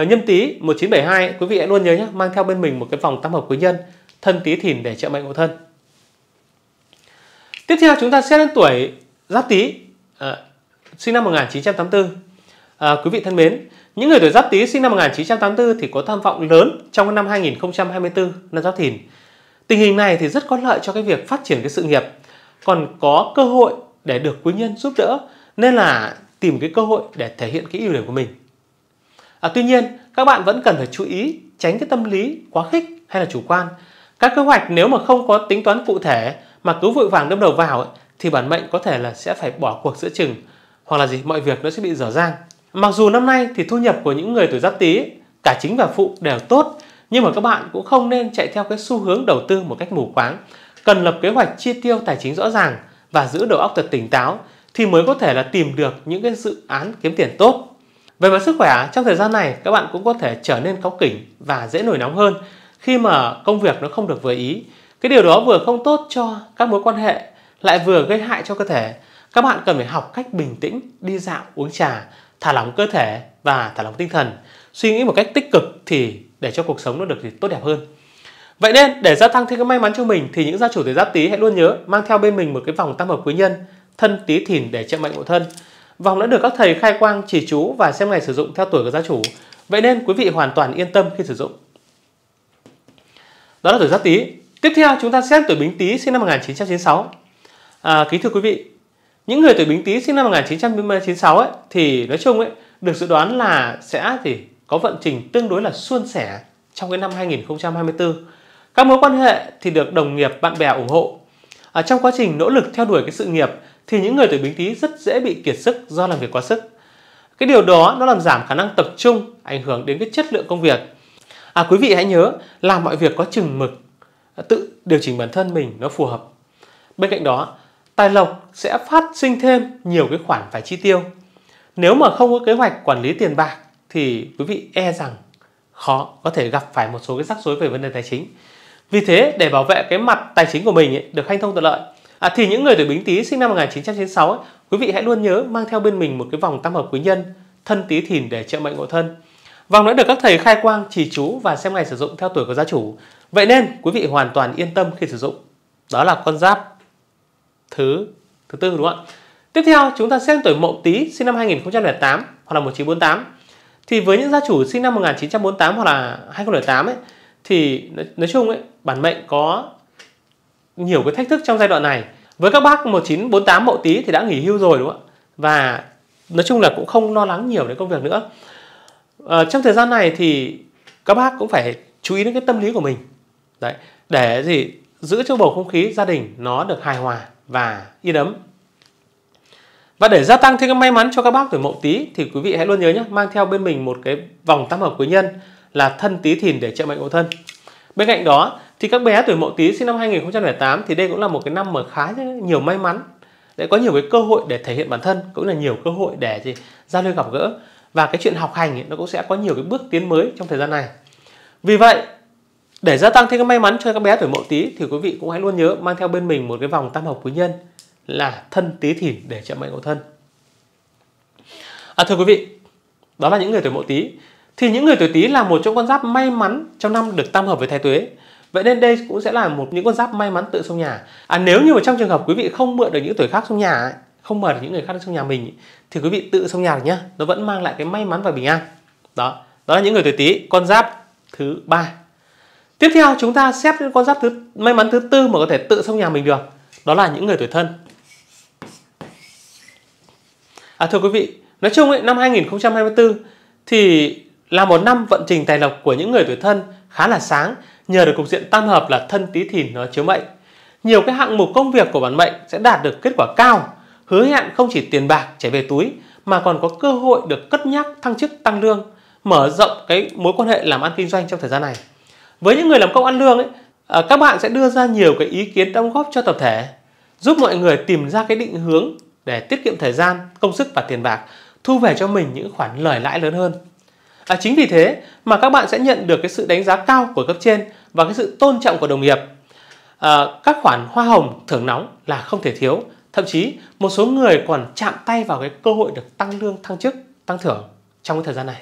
[SPEAKER 1] nhâm tý 1972 quý vị hãy luôn nhớ nhé, mang theo bên mình một cái vòng tam hợp quý nhân thân tý thìn để trợ mệnh ngũ thân. Tiếp theo chúng ta sẽ đến tuổi Giáp Tý, à, sinh năm 1984. À, quý vị thân mến, những người tuổi Giáp Tý sinh năm 1984 thì có tham vọng lớn trong năm 2024 năm Giáp Thìn. Tình hình này thì rất có lợi cho cái việc phát triển cái sự nghiệp, còn có cơ hội để được quý nhân giúp đỡ. Nên là tìm cái cơ hội để thể hiện cái ưu điểm của mình à, tuy nhiên các bạn vẫn cần phải chú ý tránh cái tâm lý quá khích hay là chủ quan các kế hoạch nếu mà không có tính toán cụ thể mà cứ vội vàng đâm đầu vào ấy, thì bản mệnh có thể là sẽ phải bỏ cuộc giữa chừng hoặc là gì mọi việc nó sẽ bị dở dang mặc dù năm nay thì thu nhập của những người tuổi giáp tý cả chính và phụ đều tốt nhưng mà các bạn cũng không nên chạy theo cái xu hướng đầu tư một cách mù quáng cần lập kế hoạch chi tiêu tài chính rõ ràng và giữ đầu óc thật tỉnh táo thì mới có thể là tìm được những cái dự án kiếm tiền tốt. Về mặt sức khỏe, trong thời gian này các bạn cũng có thể trở nên cáu kỉnh và dễ nổi nóng hơn khi mà công việc nó không được vừa ý. Cái điều đó vừa không tốt cho các mối quan hệ, lại vừa gây hại cho cơ thể. Các bạn cần phải học cách bình tĩnh, đi dạo, uống trà, thả lỏng cơ thể và thả lỏng tinh thần. Suy nghĩ một cách tích cực thì để cho cuộc sống nó được tốt đẹp hơn. Vậy nên để gia tăng thêm cái may mắn cho mình thì những gia chủ tuổi Giáp Tý hãy luôn nhớ mang theo bên mình một cái vòng tam hợp quý nhân thân tí thìn để chữa mệnh ngộ thân. Vòng đã được các thầy khai quang chỉ chú và xem ngày sử dụng theo tuổi của gia chủ. Vậy nên quý vị hoàn toàn yên tâm khi sử dụng. Đó là tuổi Giáp Tý. Tiếp theo chúng ta xem tuổi Bính Tý sinh năm 1996. À, kính thưa quý vị, những người tuổi Bính Tý sinh năm 1996 ấy thì nói chung ấy được dự đoán là sẽ thì có vận trình tương đối là suôn sẻ trong cái năm 2024. Các mối quan hệ thì được đồng nghiệp, bạn bè ủng hộ. À, trong quá trình nỗ lực theo đuổi cái sự nghiệp thì những người tuổi Bính Tý rất dễ bị kiệt sức do làm việc quá sức. Cái điều đó nó làm giảm khả năng tập trung, ảnh hưởng đến cái chất lượng công việc. À quý vị hãy nhớ làm mọi việc có chừng mực, à, tự điều chỉnh bản thân mình nó phù hợp. Bên cạnh đó, tài lộc sẽ phát sinh thêm nhiều cái khoản phải chi tiêu. Nếu mà không có kế hoạch quản lý tiền bạc thì quý vị e rằng khó có thể gặp phải một số cái rắc rối về vấn đề tài chính. Vì thế để bảo vệ cái mặt tài chính của mình ấy, được hanh thông thuận lợi à, thì những người tuổi Bính Tý sinh năm 1996 ấy, quý vị hãy luôn nhớ mang theo bên mình một cái vòng tam hợp quý nhân thân Tý Thìn để trợ mệnh ngộ thân. Vòng đã được các thầy khai quang, trì chú và xem ngày sử dụng theo tuổi của gia chủ. Vậy nên quý vị hoàn toàn yên tâm khi sử dụng. Đó là con giáp thứ thứ tư đúng không ạ? Tiếp theo chúng ta xem tuổi Mậu Tý sinh năm 2008 hoặc là 1948. Thì với những gia chủ sinh năm 1948 hoặc là 2008 ấy thì nói, nói chung ấy bản mệnh có nhiều cái thách thức trong giai đoạn này với các bác 1948 mậu tí thì đã nghỉ hưu rồi đúng không ạ và nói chung là cũng không lo lắng nhiều đến công việc nữa à, trong thời gian này thì các bác cũng phải chú ý đến cái tâm lý của mình đấy để gì giữ cho bầu không khí gia đình nó được hài hòa và yên ấm và để gia tăng thêm cái may mắn cho các bác tuổi mậu tí thì quý vị hãy luôn nhớ nhé mang theo bên mình một cái vòng tam hợp quý nhân là thân tí thìn để trợ mệnh hộ thân bên cạnh đó thì các bé tuổi mậu Tý sinh năm 2008 thì đây cũng là một cái năm mà khá nhiều may mắn để có nhiều cái cơ hội để thể hiện bản thân cũng là nhiều cơ hội để gì giao lưu gặp gỡ và cái chuyện học hành ấy, nó cũng sẽ có nhiều cái bước tiến mới trong thời gian này vì vậy để gia tăng thêm cái may mắn cho các bé tuổi mậu Tý, thì quý vị cũng hãy luôn nhớ mang theo bên mình một cái vòng tam hợp quý nhân là thân Tý thìn để trợ mệnh của thân à, thưa quý vị đó là những người tuổi mậu Tý. thì những người tuổi Tý là một trong con giáp may mắn trong năm được tam hợp với thái tuế Vậy nên đây cũng sẽ là một những con giáp may mắn tự xông nhà. À nếu như mà trong trường hợp quý vị không mượn được những tuổi khác xông nhà ấy, không mời được những người khác xông nhà mình thì quý vị tự xông nhà được nhá. Nó vẫn mang lại cái may mắn và bình an. Đó, đó là những người tuổi Tý, con giáp thứ ba. Tiếp theo chúng ta xếp những con giáp thứ may mắn thứ tư mà có thể tự xông nhà mình được. Đó là những người tuổi thân. À thưa quý vị, nói chung ấy, năm 2024 thì là một năm vận trình tài lộc của những người tuổi thân khá là sáng nhờ được cục diện tam hợp là thân tí thìn nó chiếu mệnh. Nhiều cái hạng mục công việc của bản mệnh sẽ đạt được kết quả cao, hứa hẹn không chỉ tiền bạc chảy về túi mà còn có cơ hội được cất nhắc thăng chức tăng lương, mở rộng cái mối quan hệ làm ăn kinh doanh trong thời gian này. Với những người làm công ăn lương ấy, à, các bạn sẽ đưa ra nhiều cái ý kiến đóng góp cho tập thể, giúp mọi người tìm ra cái định hướng để tiết kiệm thời gian, công sức và tiền bạc, thu về cho mình những khoản lời lãi lớn hơn. À, chính vì thế mà các bạn sẽ nhận được cái sự đánh giá cao của cấp trên và cái sự tôn trọng của đồng nghiệp. À, các khoản hoa hồng thưởng nóng là không thể thiếu, thậm chí một số người còn chạm tay vào cái cơ hội được tăng lương, thăng chức, tăng thưởng trong cái thời gian này.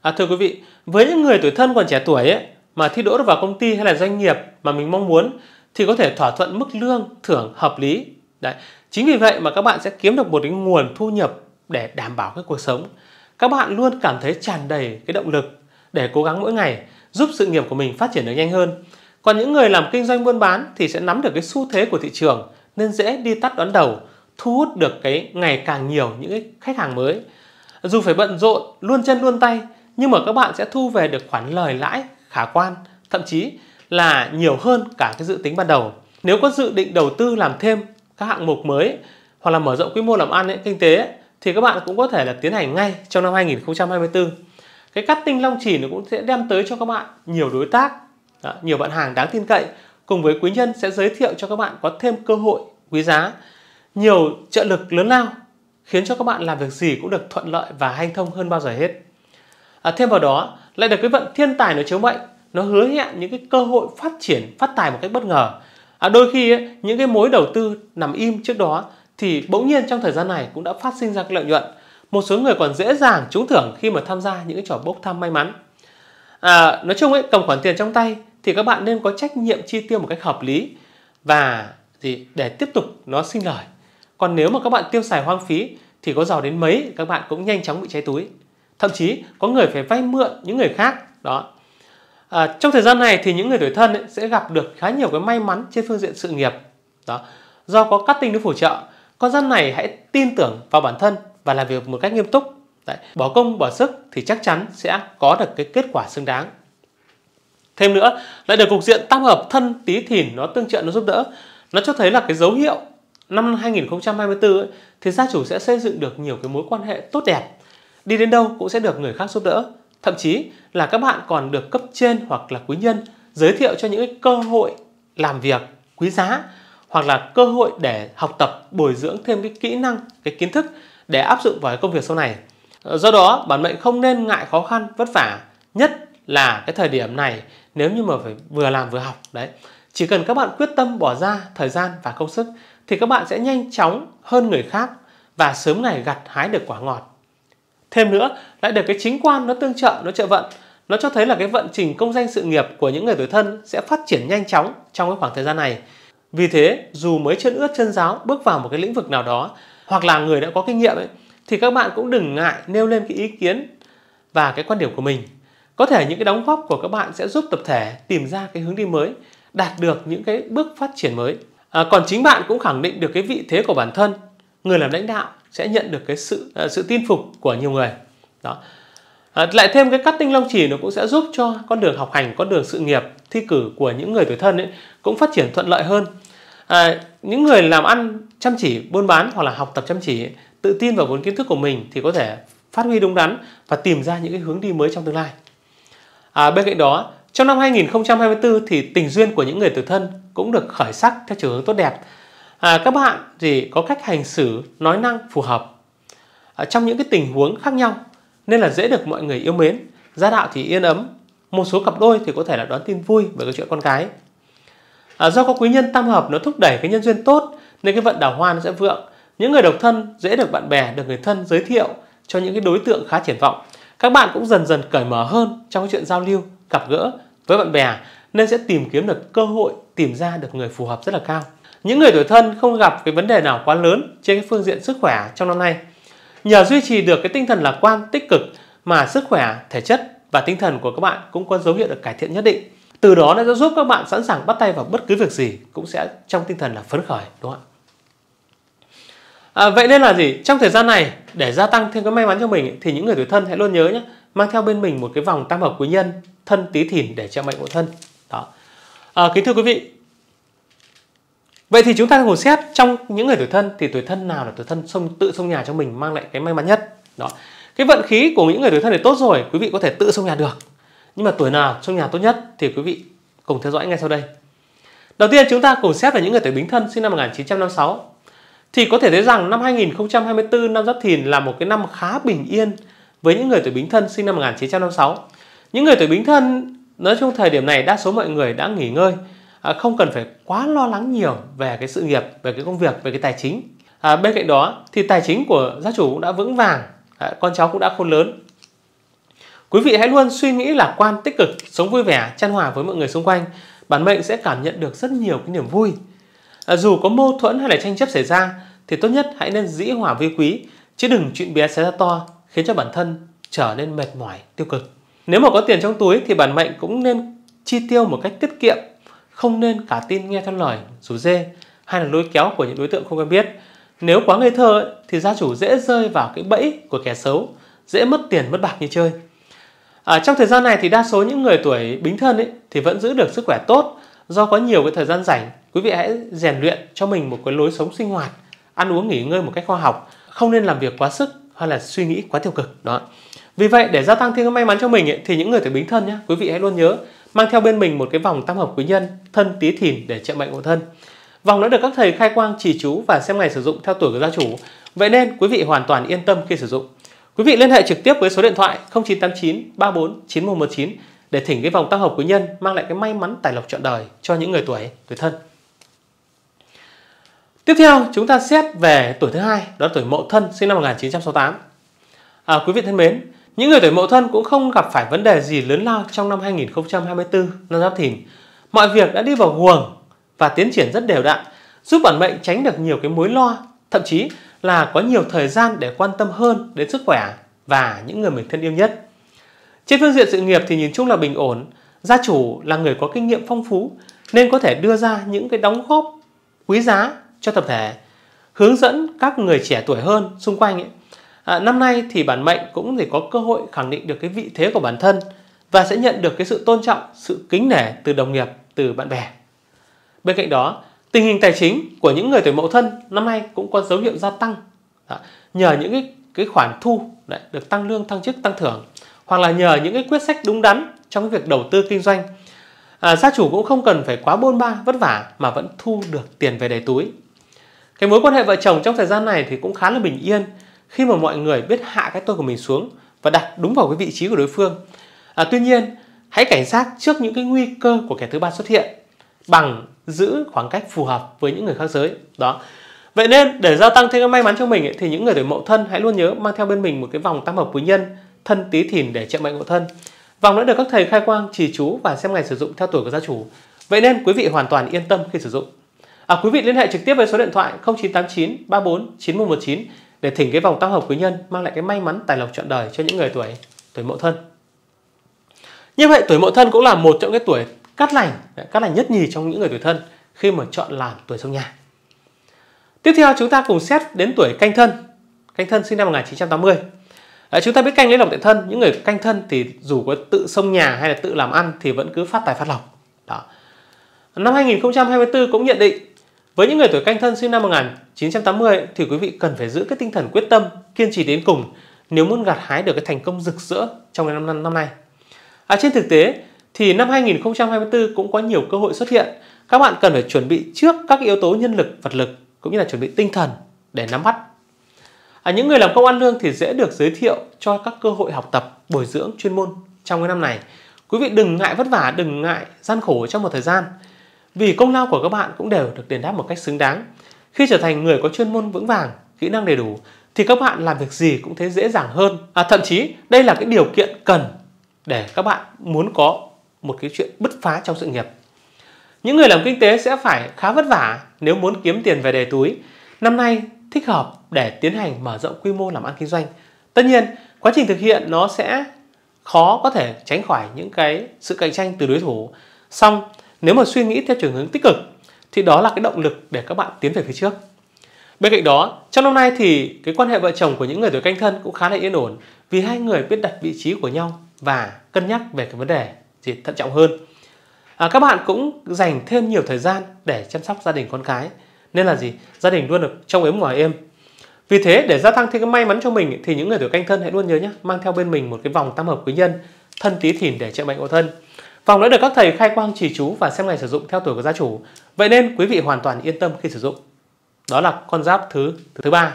[SPEAKER 1] À, thưa quý vị, với những người tuổi thân còn trẻ tuổi ấy, mà thi đỗ được vào công ty hay là doanh nghiệp mà mình mong muốn thì có thể thỏa thuận mức lương thưởng hợp lý. Đấy. Chính vì vậy mà các bạn sẽ kiếm được một cái nguồn thu nhập để đảm bảo cái cuộc sống. Các bạn luôn cảm thấy tràn đầy cái động lực để cố gắng mỗi ngày giúp sự nghiệp của mình phát triển được nhanh hơn. Còn những người làm kinh doanh buôn bán thì sẽ nắm được cái xu thế của thị trường nên dễ đi tắt đón đầu, thu hút được cái ngày càng nhiều những cái khách hàng mới. Dù phải bận rộn, luôn chân luôn tay, nhưng mà các bạn sẽ thu về được khoản lời lãi khả quan, thậm chí là nhiều hơn cả cái dự tính ban đầu. Nếu có dự định đầu tư làm thêm các hạng mục mới hoặc là mở rộng quy mô làm ăn ấy, kinh tế ấy, thì các bạn cũng có thể là tiến hành ngay trong năm 2024 cái cắt tinh long chỉ nó cũng sẽ đem tới cho các bạn nhiều đối tác đó, nhiều bạn hàng đáng tin cậy cùng với quý nhân sẽ giới thiệu cho các bạn có thêm cơ hội quý giá nhiều trợ lực lớn lao khiến cho các bạn làm việc gì cũng được thuận lợi và hanh thông hơn bao giờ hết à, thêm vào đó lại được cái vận thiên tài nó chiếu mệnh nó hứa hẹn những cái cơ hội phát triển phát tài một cách bất ngờ à, đôi khi ấy, những cái mối đầu tư nằm im trước đó thì bỗng nhiên trong thời gian này cũng đã phát sinh ra cái lợi nhuận một số người còn dễ dàng trúng thưởng khi mà tham gia những trò bốc thăm may mắn à, nói chung ấy cầm khoản tiền trong tay thì các bạn nên có trách nhiệm chi tiêu một cách hợp lý và gì để tiếp tục nó sinh lời còn nếu mà các bạn tiêu xài hoang phí thì có giàu đến mấy các bạn cũng nhanh chóng bị cháy túi thậm chí có người phải vay mượn những người khác đó à, trong thời gian này thì những người tuổi thân ấy, sẽ gặp được khá nhiều cái may mắn trên phương diện sự nghiệp đó do có cắt tinh nước phù trợ con dân này hãy tin tưởng vào bản thân và làm việc một cách nghiêm túc Đấy, bỏ công bỏ sức thì chắc chắn sẽ có được cái kết quả xứng đáng thêm nữa lại được cục diện tam hợp thân tí thìn nó tương trợ nó giúp đỡ nó cho thấy là cái dấu hiệu năm 2024 ấy, thì gia chủ sẽ xây dựng được nhiều cái mối quan hệ tốt đẹp đi đến đâu cũng sẽ được người khác giúp đỡ thậm chí là các bạn còn được cấp trên hoặc là quý nhân giới thiệu cho những cơ hội làm việc quý giá hoặc là cơ hội để học tập bồi dưỡng thêm cái kỹ năng cái kiến thức để áp dụng vào công việc sau này. Ờ, do đó, bản mệnh không nên ngại khó khăn, vất vả, nhất là cái thời điểm này nếu như mà phải vừa làm vừa học đấy. Chỉ cần các bạn quyết tâm bỏ ra thời gian và công sức thì các bạn sẽ nhanh chóng hơn người khác và sớm ngày gặt hái được quả ngọt. Thêm nữa, lại được cái chính quan nó tương trợ, nó trợ vận, nó cho thấy là cái vận trình công danh sự nghiệp của những người tuổi thân sẽ phát triển nhanh chóng trong cái khoảng thời gian này. Vì thế, dù mới chân ướt chân giáo bước vào một cái lĩnh vực nào đó hoặc là người đã có kinh nghiệm ấy thì các bạn cũng đừng ngại nêu lên cái ý kiến và cái quan điểm của mình có thể những cái đóng góp của các bạn sẽ giúp tập thể tìm ra cái hướng đi mới đạt được những cái bước phát triển mới à, còn chính bạn cũng khẳng định được cái vị thế của bản thân người làm lãnh đạo sẽ nhận được cái sự à, sự tin phục của nhiều người đó à, lại thêm cái cắt tinh long chỉ nó cũng sẽ giúp cho con đường học hành con đường sự nghiệp thi cử của những người tuổi thân ấy cũng phát triển thuận lợi hơn à, những người làm ăn chăm chỉ buôn bán hoặc là học tập chăm chỉ tự tin vào vốn kiến thức của mình thì có thể phát huy đúng đắn và tìm ra những cái hướng đi mới trong tương lai à, bên cạnh đó trong năm 2024 thì tình duyên của những người tử thân cũng được khởi sắc theo chiều hướng tốt đẹp à, các bạn thì có cách hành xử nói năng phù hợp à, trong những cái tình huống khác nhau nên là dễ được mọi người yêu mến gia đạo thì yên ấm một số cặp đôi thì có thể là đón tin vui về câu chuyện con cái à, do có quý nhân tam hợp nó thúc đẩy cái nhân duyên tốt nên cái vận đào hoa nó sẽ vượng những người độc thân dễ được bạn bè được người thân giới thiệu cho những cái đối tượng khá triển vọng các bạn cũng dần dần cởi mở hơn trong cái chuyện giao lưu gặp gỡ với bạn bè nên sẽ tìm kiếm được cơ hội tìm ra được người phù hợp rất là cao những người tuổi thân không gặp cái vấn đề nào quá lớn trên cái phương diện sức khỏe trong năm nay nhờ duy trì được cái tinh thần lạc quan tích cực mà sức khỏe thể chất và tinh thần của các bạn cũng có dấu hiệu được cải thiện nhất định từ đó nó sẽ giúp các bạn sẵn sàng bắt tay vào bất cứ việc gì cũng sẽ trong tinh thần là phấn khởi đúng không ạ à, vậy nên là gì trong thời gian này để gia tăng thêm cái may mắn cho mình thì những người tuổi thân hãy luôn nhớ nhé mang theo bên mình một cái vòng tam hợp quý nhân thân tí thìn để che mệnh hộ thân đó à, kính thưa quý vị vậy thì chúng ta cùng xét trong những người tuổi thân thì tuổi thân nào là tuổi thân xông tự xông nhà cho mình mang lại cái may mắn nhất đó cái vận khí của những người tuổi thân này tốt rồi quý vị có thể tự xông nhà được nhưng mà tuổi nào trong nhà tốt nhất thì quý vị cùng theo dõi ngay sau đây. Đầu tiên chúng ta cùng xét về những người tuổi Bính Thân sinh năm 1956. Thì có thể thấy rằng năm 2024 năm Giáp Thìn là một cái năm khá bình yên với những người tuổi Bính Thân sinh năm 1956. Những người tuổi Bính Thân nói chung thời điểm này đa số mọi người đã nghỉ ngơi, à, không cần phải quá lo lắng nhiều về cái sự nghiệp, về cái công việc, về cái tài chính. À, bên cạnh đó thì tài chính của gia chủ cũng đã vững vàng, à, con cháu cũng đã khôn lớn Quý vị hãy luôn suy nghĩ lạc quan, tích cực, sống vui vẻ, chăn hòa với mọi người xung quanh. Bản mệnh sẽ cảm nhận được rất nhiều cái niềm vui. À, dù có mâu thuẫn hay là tranh chấp xảy ra thì tốt nhất hãy nên dĩ hòa vi quý chứ đừng chuyện bé xé ra to khiến cho bản thân trở nên mệt mỏi, tiêu cực. Nếu mà có tiền trong túi thì bản mệnh cũng nên chi tiêu một cách tiết kiệm, không nên cả tin nghe theo lời rủ dê hay là lôi kéo của những đối tượng không quen biết. Nếu quá ngây thơ thì gia chủ dễ rơi vào cái bẫy của kẻ xấu, dễ mất tiền mất bạc như chơi. À, trong thời gian này thì đa số những người tuổi bính thân ấy, thì vẫn giữ được sức khỏe tốt do có nhiều cái thời gian rảnh. Quý vị hãy rèn luyện cho mình một cái lối sống sinh hoạt, ăn uống nghỉ ngơi một cách khoa học, không nên làm việc quá sức hay là suy nghĩ quá tiêu cực đó. Vì vậy để gia tăng thêm cái may mắn cho mình ấy, thì những người tuổi bính thân nhé, quý vị hãy luôn nhớ mang theo bên mình một cái vòng tam hợp quý nhân thân tý thìn để chữa bệnh hộ thân. Vòng đã được các thầy khai quang chỉ chú và xem ngày sử dụng theo tuổi của gia chủ. Vậy nên quý vị hoàn toàn yên tâm khi sử dụng. Quý vị liên hệ trực tiếp với số điện thoại 0989 34 9119 để thỉnh cái vòng tăng hợp quý nhân mang lại cái may mắn tài lộc trọn đời cho những người tuổi tuổi thân. Tiếp theo chúng ta xét về tuổi thứ hai đó là tuổi Mậu Thân sinh năm 1968. À, quý vị thân mến, những người tuổi Mậu Thân cũng không gặp phải vấn đề gì lớn lao trong năm 2024 năm Giáp Thìn. Mọi việc đã đi vào guồng và tiến triển rất đều đặn, giúp bản mệnh tránh được nhiều cái mối lo, thậm chí là có nhiều thời gian để quan tâm hơn đến sức khỏe và những người mình thân yêu nhất. Trên phương diện sự nghiệp thì nhìn chung là bình ổn, gia chủ là người có kinh nghiệm phong phú nên có thể đưa ra những cái đóng góp quý giá cho tập thể, hướng dẫn các người trẻ tuổi hơn xung quanh ấy. À, năm nay thì bản mệnh cũng để có cơ hội khẳng định được cái vị thế của bản thân và sẽ nhận được cái sự tôn trọng, sự kính nể từ đồng nghiệp, từ bạn bè. Bên cạnh đó Tình hình tài chính của những người tuổi mậu thân năm nay cũng có dấu hiệu gia tăng đó. nhờ những cái, cái khoản thu đấy, được tăng lương, tăng chức, tăng thưởng hoặc là nhờ những cái quyết sách đúng đắn trong cái việc đầu tư kinh doanh. À, gia chủ cũng không cần phải quá bôn ba, vất vả mà vẫn thu được tiền về đầy túi. Cái mối quan hệ vợ chồng trong thời gian này thì cũng khá là bình yên khi mà mọi người biết hạ cái tôi của mình xuống và đặt đúng vào cái vị trí của đối phương. À, tuy nhiên, hãy cảnh giác trước những cái nguy cơ của kẻ thứ ba xuất hiện bằng giữ khoảng cách phù hợp với những người khác giới đó vậy nên để gia tăng thêm cái may mắn cho mình ấy, thì những người tuổi mậu thân hãy luôn nhớ mang theo bên mình một cái vòng tam hợp quý nhân thân tý thìn để trợ mệnh ngộ thân vòng đã được các thầy khai quang trì chú và xem ngày sử dụng theo tuổi của gia chủ vậy nên quý vị hoàn toàn yên tâm khi sử dụng à, quý vị liên hệ trực tiếp với số điện thoại 0989 34 9119 để thỉnh cái vòng tam hợp quý nhân mang lại cái may mắn tài lộc trọn đời cho những người tuổi tuổi mậu thân như vậy tuổi mậu thân cũng là một trong cái tuổi cát lành cát lành nhất nhì trong những người tuổi thân khi mà chọn làm tuổi sông nhà tiếp theo chúng ta cùng xét đến tuổi canh thân canh thân sinh năm 1980 à, chúng ta biết canh lấy lộc tự thân những người canh thân thì dù có tự sông nhà hay là tự làm ăn thì vẫn cứ phát tài phát lộc đó năm 2024 cũng nhận định với những người tuổi canh thân sinh năm 1980 thì quý vị cần phải giữ cái tinh thần quyết tâm kiên trì đến cùng nếu muốn gặt hái được cái thành công rực rỡ trong năm năm, năm nay à, trên thực tế thì năm 2024 cũng có nhiều cơ hội xuất hiện. Các bạn cần phải chuẩn bị trước các yếu tố nhân lực, vật lực cũng như là chuẩn bị tinh thần để nắm bắt. À, những người làm công ăn lương thì dễ được giới thiệu cho các cơ hội học tập, bồi dưỡng chuyên môn trong cái năm này. Quý vị đừng ngại vất vả, đừng ngại gian khổ trong một thời gian vì công lao của các bạn cũng đều được đền đáp một cách xứng đáng. Khi trở thành người có chuyên môn vững vàng, kỹ năng đầy đủ thì các bạn làm việc gì cũng thấy dễ dàng hơn. À, thậm chí đây là cái điều kiện cần để các bạn muốn có một cái chuyện bứt phá trong sự nghiệp. Những người làm kinh tế sẽ phải khá vất vả nếu muốn kiếm tiền về đề túi. Năm nay thích hợp để tiến hành mở rộng quy mô làm ăn kinh doanh. Tất nhiên, quá trình thực hiện nó sẽ khó có thể tránh khỏi những cái sự cạnh tranh từ đối thủ. Song, nếu mà suy nghĩ theo chuyển hướng tích cực thì đó là cái động lực để các bạn tiến về phía trước. Bên cạnh đó, trong năm nay thì cái quan hệ vợ chồng của những người tuổi canh thân cũng khá là yên ổn vì hai người biết đặt vị trí của nhau và cân nhắc về cái vấn đề gì thận trọng hơn à, các bạn cũng dành thêm nhiều thời gian để chăm sóc gia đình con cái nên là gì gia đình luôn được trong ấm ngoài êm vì thế để gia tăng thêm cái may mắn cho mình thì những người tuổi canh thân hãy luôn nhớ nhé mang theo bên mình một cái vòng tam hợp quý nhân thân tí thìn để chữa bệnh hộ thân vòng đã được các thầy khai quang trì chú và xem ngày sử dụng theo tuổi của gia chủ vậy nên quý vị hoàn toàn yên tâm khi sử dụng đó là con giáp thứ thứ ba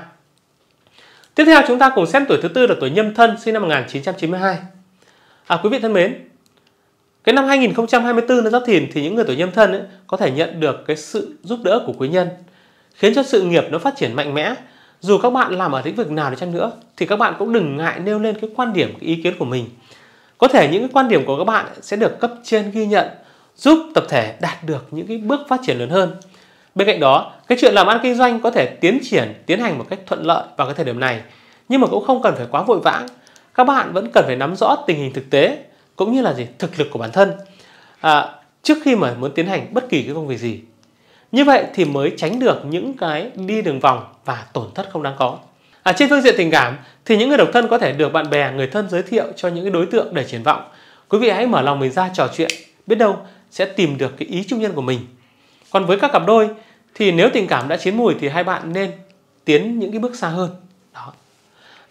[SPEAKER 1] tiếp theo chúng ta cùng xem tuổi thứ tư là tuổi nhâm thân sinh năm 1992 à quý vị thân mến cái năm 2024 năm Giáp Thìn thì những người tuổi Nhâm Thân ấy, có thể nhận được cái sự giúp đỡ của quý nhân, khiến cho sự nghiệp nó phát triển mạnh mẽ. Dù các bạn làm ở lĩnh vực nào đi chăng nữa thì các bạn cũng đừng ngại nêu lên cái quan điểm, cái ý kiến của mình. Có thể những cái quan điểm của các bạn sẽ được cấp trên ghi nhận, giúp tập thể đạt được những cái bước phát triển lớn hơn. Bên cạnh đó, cái chuyện làm ăn kinh doanh có thể tiến triển, tiến hành một cách thuận lợi vào cái thời điểm này, nhưng mà cũng không cần phải quá vội vã. Các bạn vẫn cần phải nắm rõ tình hình thực tế cũng như là gì thực lực của bản thân à, trước khi mà muốn tiến hành bất kỳ cái công việc gì như vậy thì mới tránh được những cái đi đường vòng và tổn thất không đáng có à, trên phương diện tình cảm thì những người độc thân có thể được bạn bè người thân giới thiệu cho những cái đối tượng để triển vọng quý vị hãy mở lòng mình ra trò chuyện biết đâu sẽ tìm được cái ý trung nhân của mình còn với các cặp đôi thì nếu tình cảm đã chín mùi thì hai bạn nên tiến những cái bước xa hơn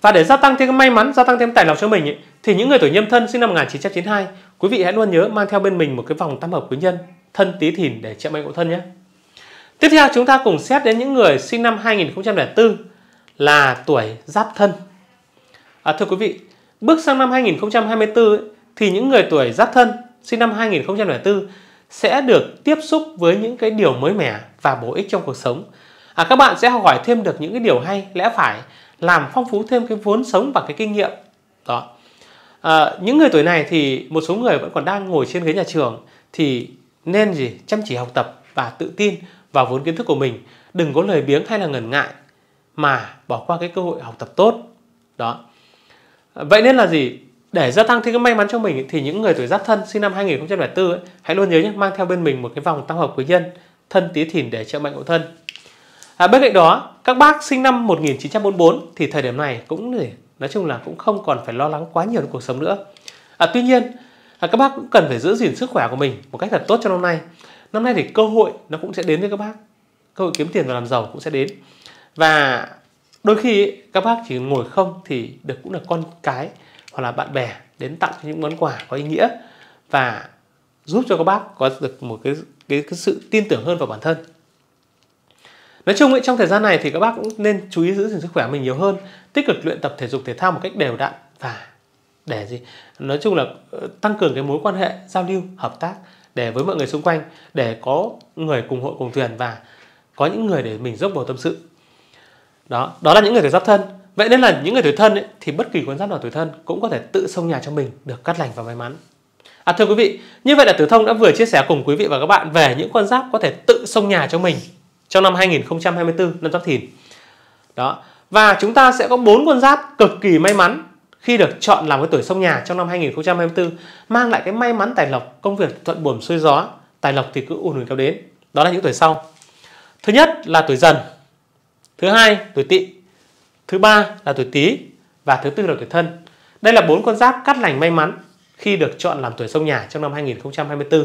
[SPEAKER 1] và để gia tăng thêm may mắn, gia tăng thêm tài lộc cho mình ấy, thì những người tuổi nhâm thân sinh năm 1992, quý vị hãy luôn nhớ mang theo bên mình một cái vòng tam hợp quý nhân thân tí thìn để trợ mệnh ngộ thân nhé. Tiếp theo chúng ta cùng xét đến những người sinh năm 2004 là tuổi giáp thân. À, thưa quý vị, bước sang năm 2024 ấy, thì những người tuổi giáp thân sinh năm 2004 sẽ được tiếp xúc với những cái điều mới mẻ và bổ ích trong cuộc sống. À, các bạn sẽ học hỏi thêm được những cái điều hay, lẽ phải làm phong phú thêm cái vốn sống và cái kinh nghiệm đó à, những người tuổi này thì một số người vẫn còn đang ngồi trên ghế nhà trường thì nên gì chăm chỉ học tập và tự tin vào vốn kiến thức của mình đừng có lời biếng hay là ngần ngại mà bỏ qua cái cơ hội học tập tốt đó vậy nên là gì để gia tăng thêm cái may mắn cho mình thì những người tuổi giáp thân sinh năm 2004 ấy, hãy luôn nhớ nhé mang theo bên mình một cái vòng tăng hợp quý nhân thân tý thìn để trợ mạnh hộ thân à, bên cạnh đó các bác sinh năm 1944 thì thời điểm này cũng để nói chung là cũng không còn phải lo lắng quá nhiều cuộc sống nữa à, tuy nhiên là các bác cũng cần phải giữ gìn sức khỏe của mình một cách thật tốt cho năm nay năm nay thì cơ hội nó cũng sẽ đến với các bác cơ hội kiếm tiền và làm giàu cũng sẽ đến và đôi khi các bác chỉ ngồi không thì được cũng là con cái hoặc là bạn bè đến tặng cho những món quà có ý nghĩa và giúp cho các bác có được một cái cái, cái sự tin tưởng hơn vào bản thân Nói chung ấy, trong thời gian này thì các bác cũng nên chú ý giữ gìn sức khỏe mình nhiều hơn, tích cực luyện tập thể dục thể thao một cách đều đặn và để gì? Nói chung là ờ, tăng cường cái mối quan hệ giao lưu, hợp tác để với mọi người xung quanh để có người cùng hội cùng thuyền và có những người để mình dốc vào tâm sự. Đó, đó là những người tuổi giáp thân. Vậy nên là những người tuổi thân ấy, thì bất kỳ con giáp nào tuổi thân cũng có thể tự xông nhà cho mình được cát lành và may mắn. À thưa quý vị, như vậy là Tử Thông đã vừa chia sẻ cùng quý vị và các bạn về những con giáp có thể tự xông nhà cho mình trong năm 2024 năm Giáp Thìn. Đó. Và chúng ta sẽ có bốn con giáp cực kỳ may mắn khi được chọn làm cái tuổi sông nhà trong năm 2024 mang lại cái may mắn tài lộc, công việc thuận buồm xuôi gió, tài lộc thì cứ ùn ùn kéo đến. Đó là những tuổi sau. Thứ nhất là tuổi dần, thứ hai tuổi tỵ, thứ ba là tuổi tý và thứ tư là tuổi thân. Đây là bốn con giáp cắt lành may mắn khi được chọn làm tuổi sông nhà trong năm 2024.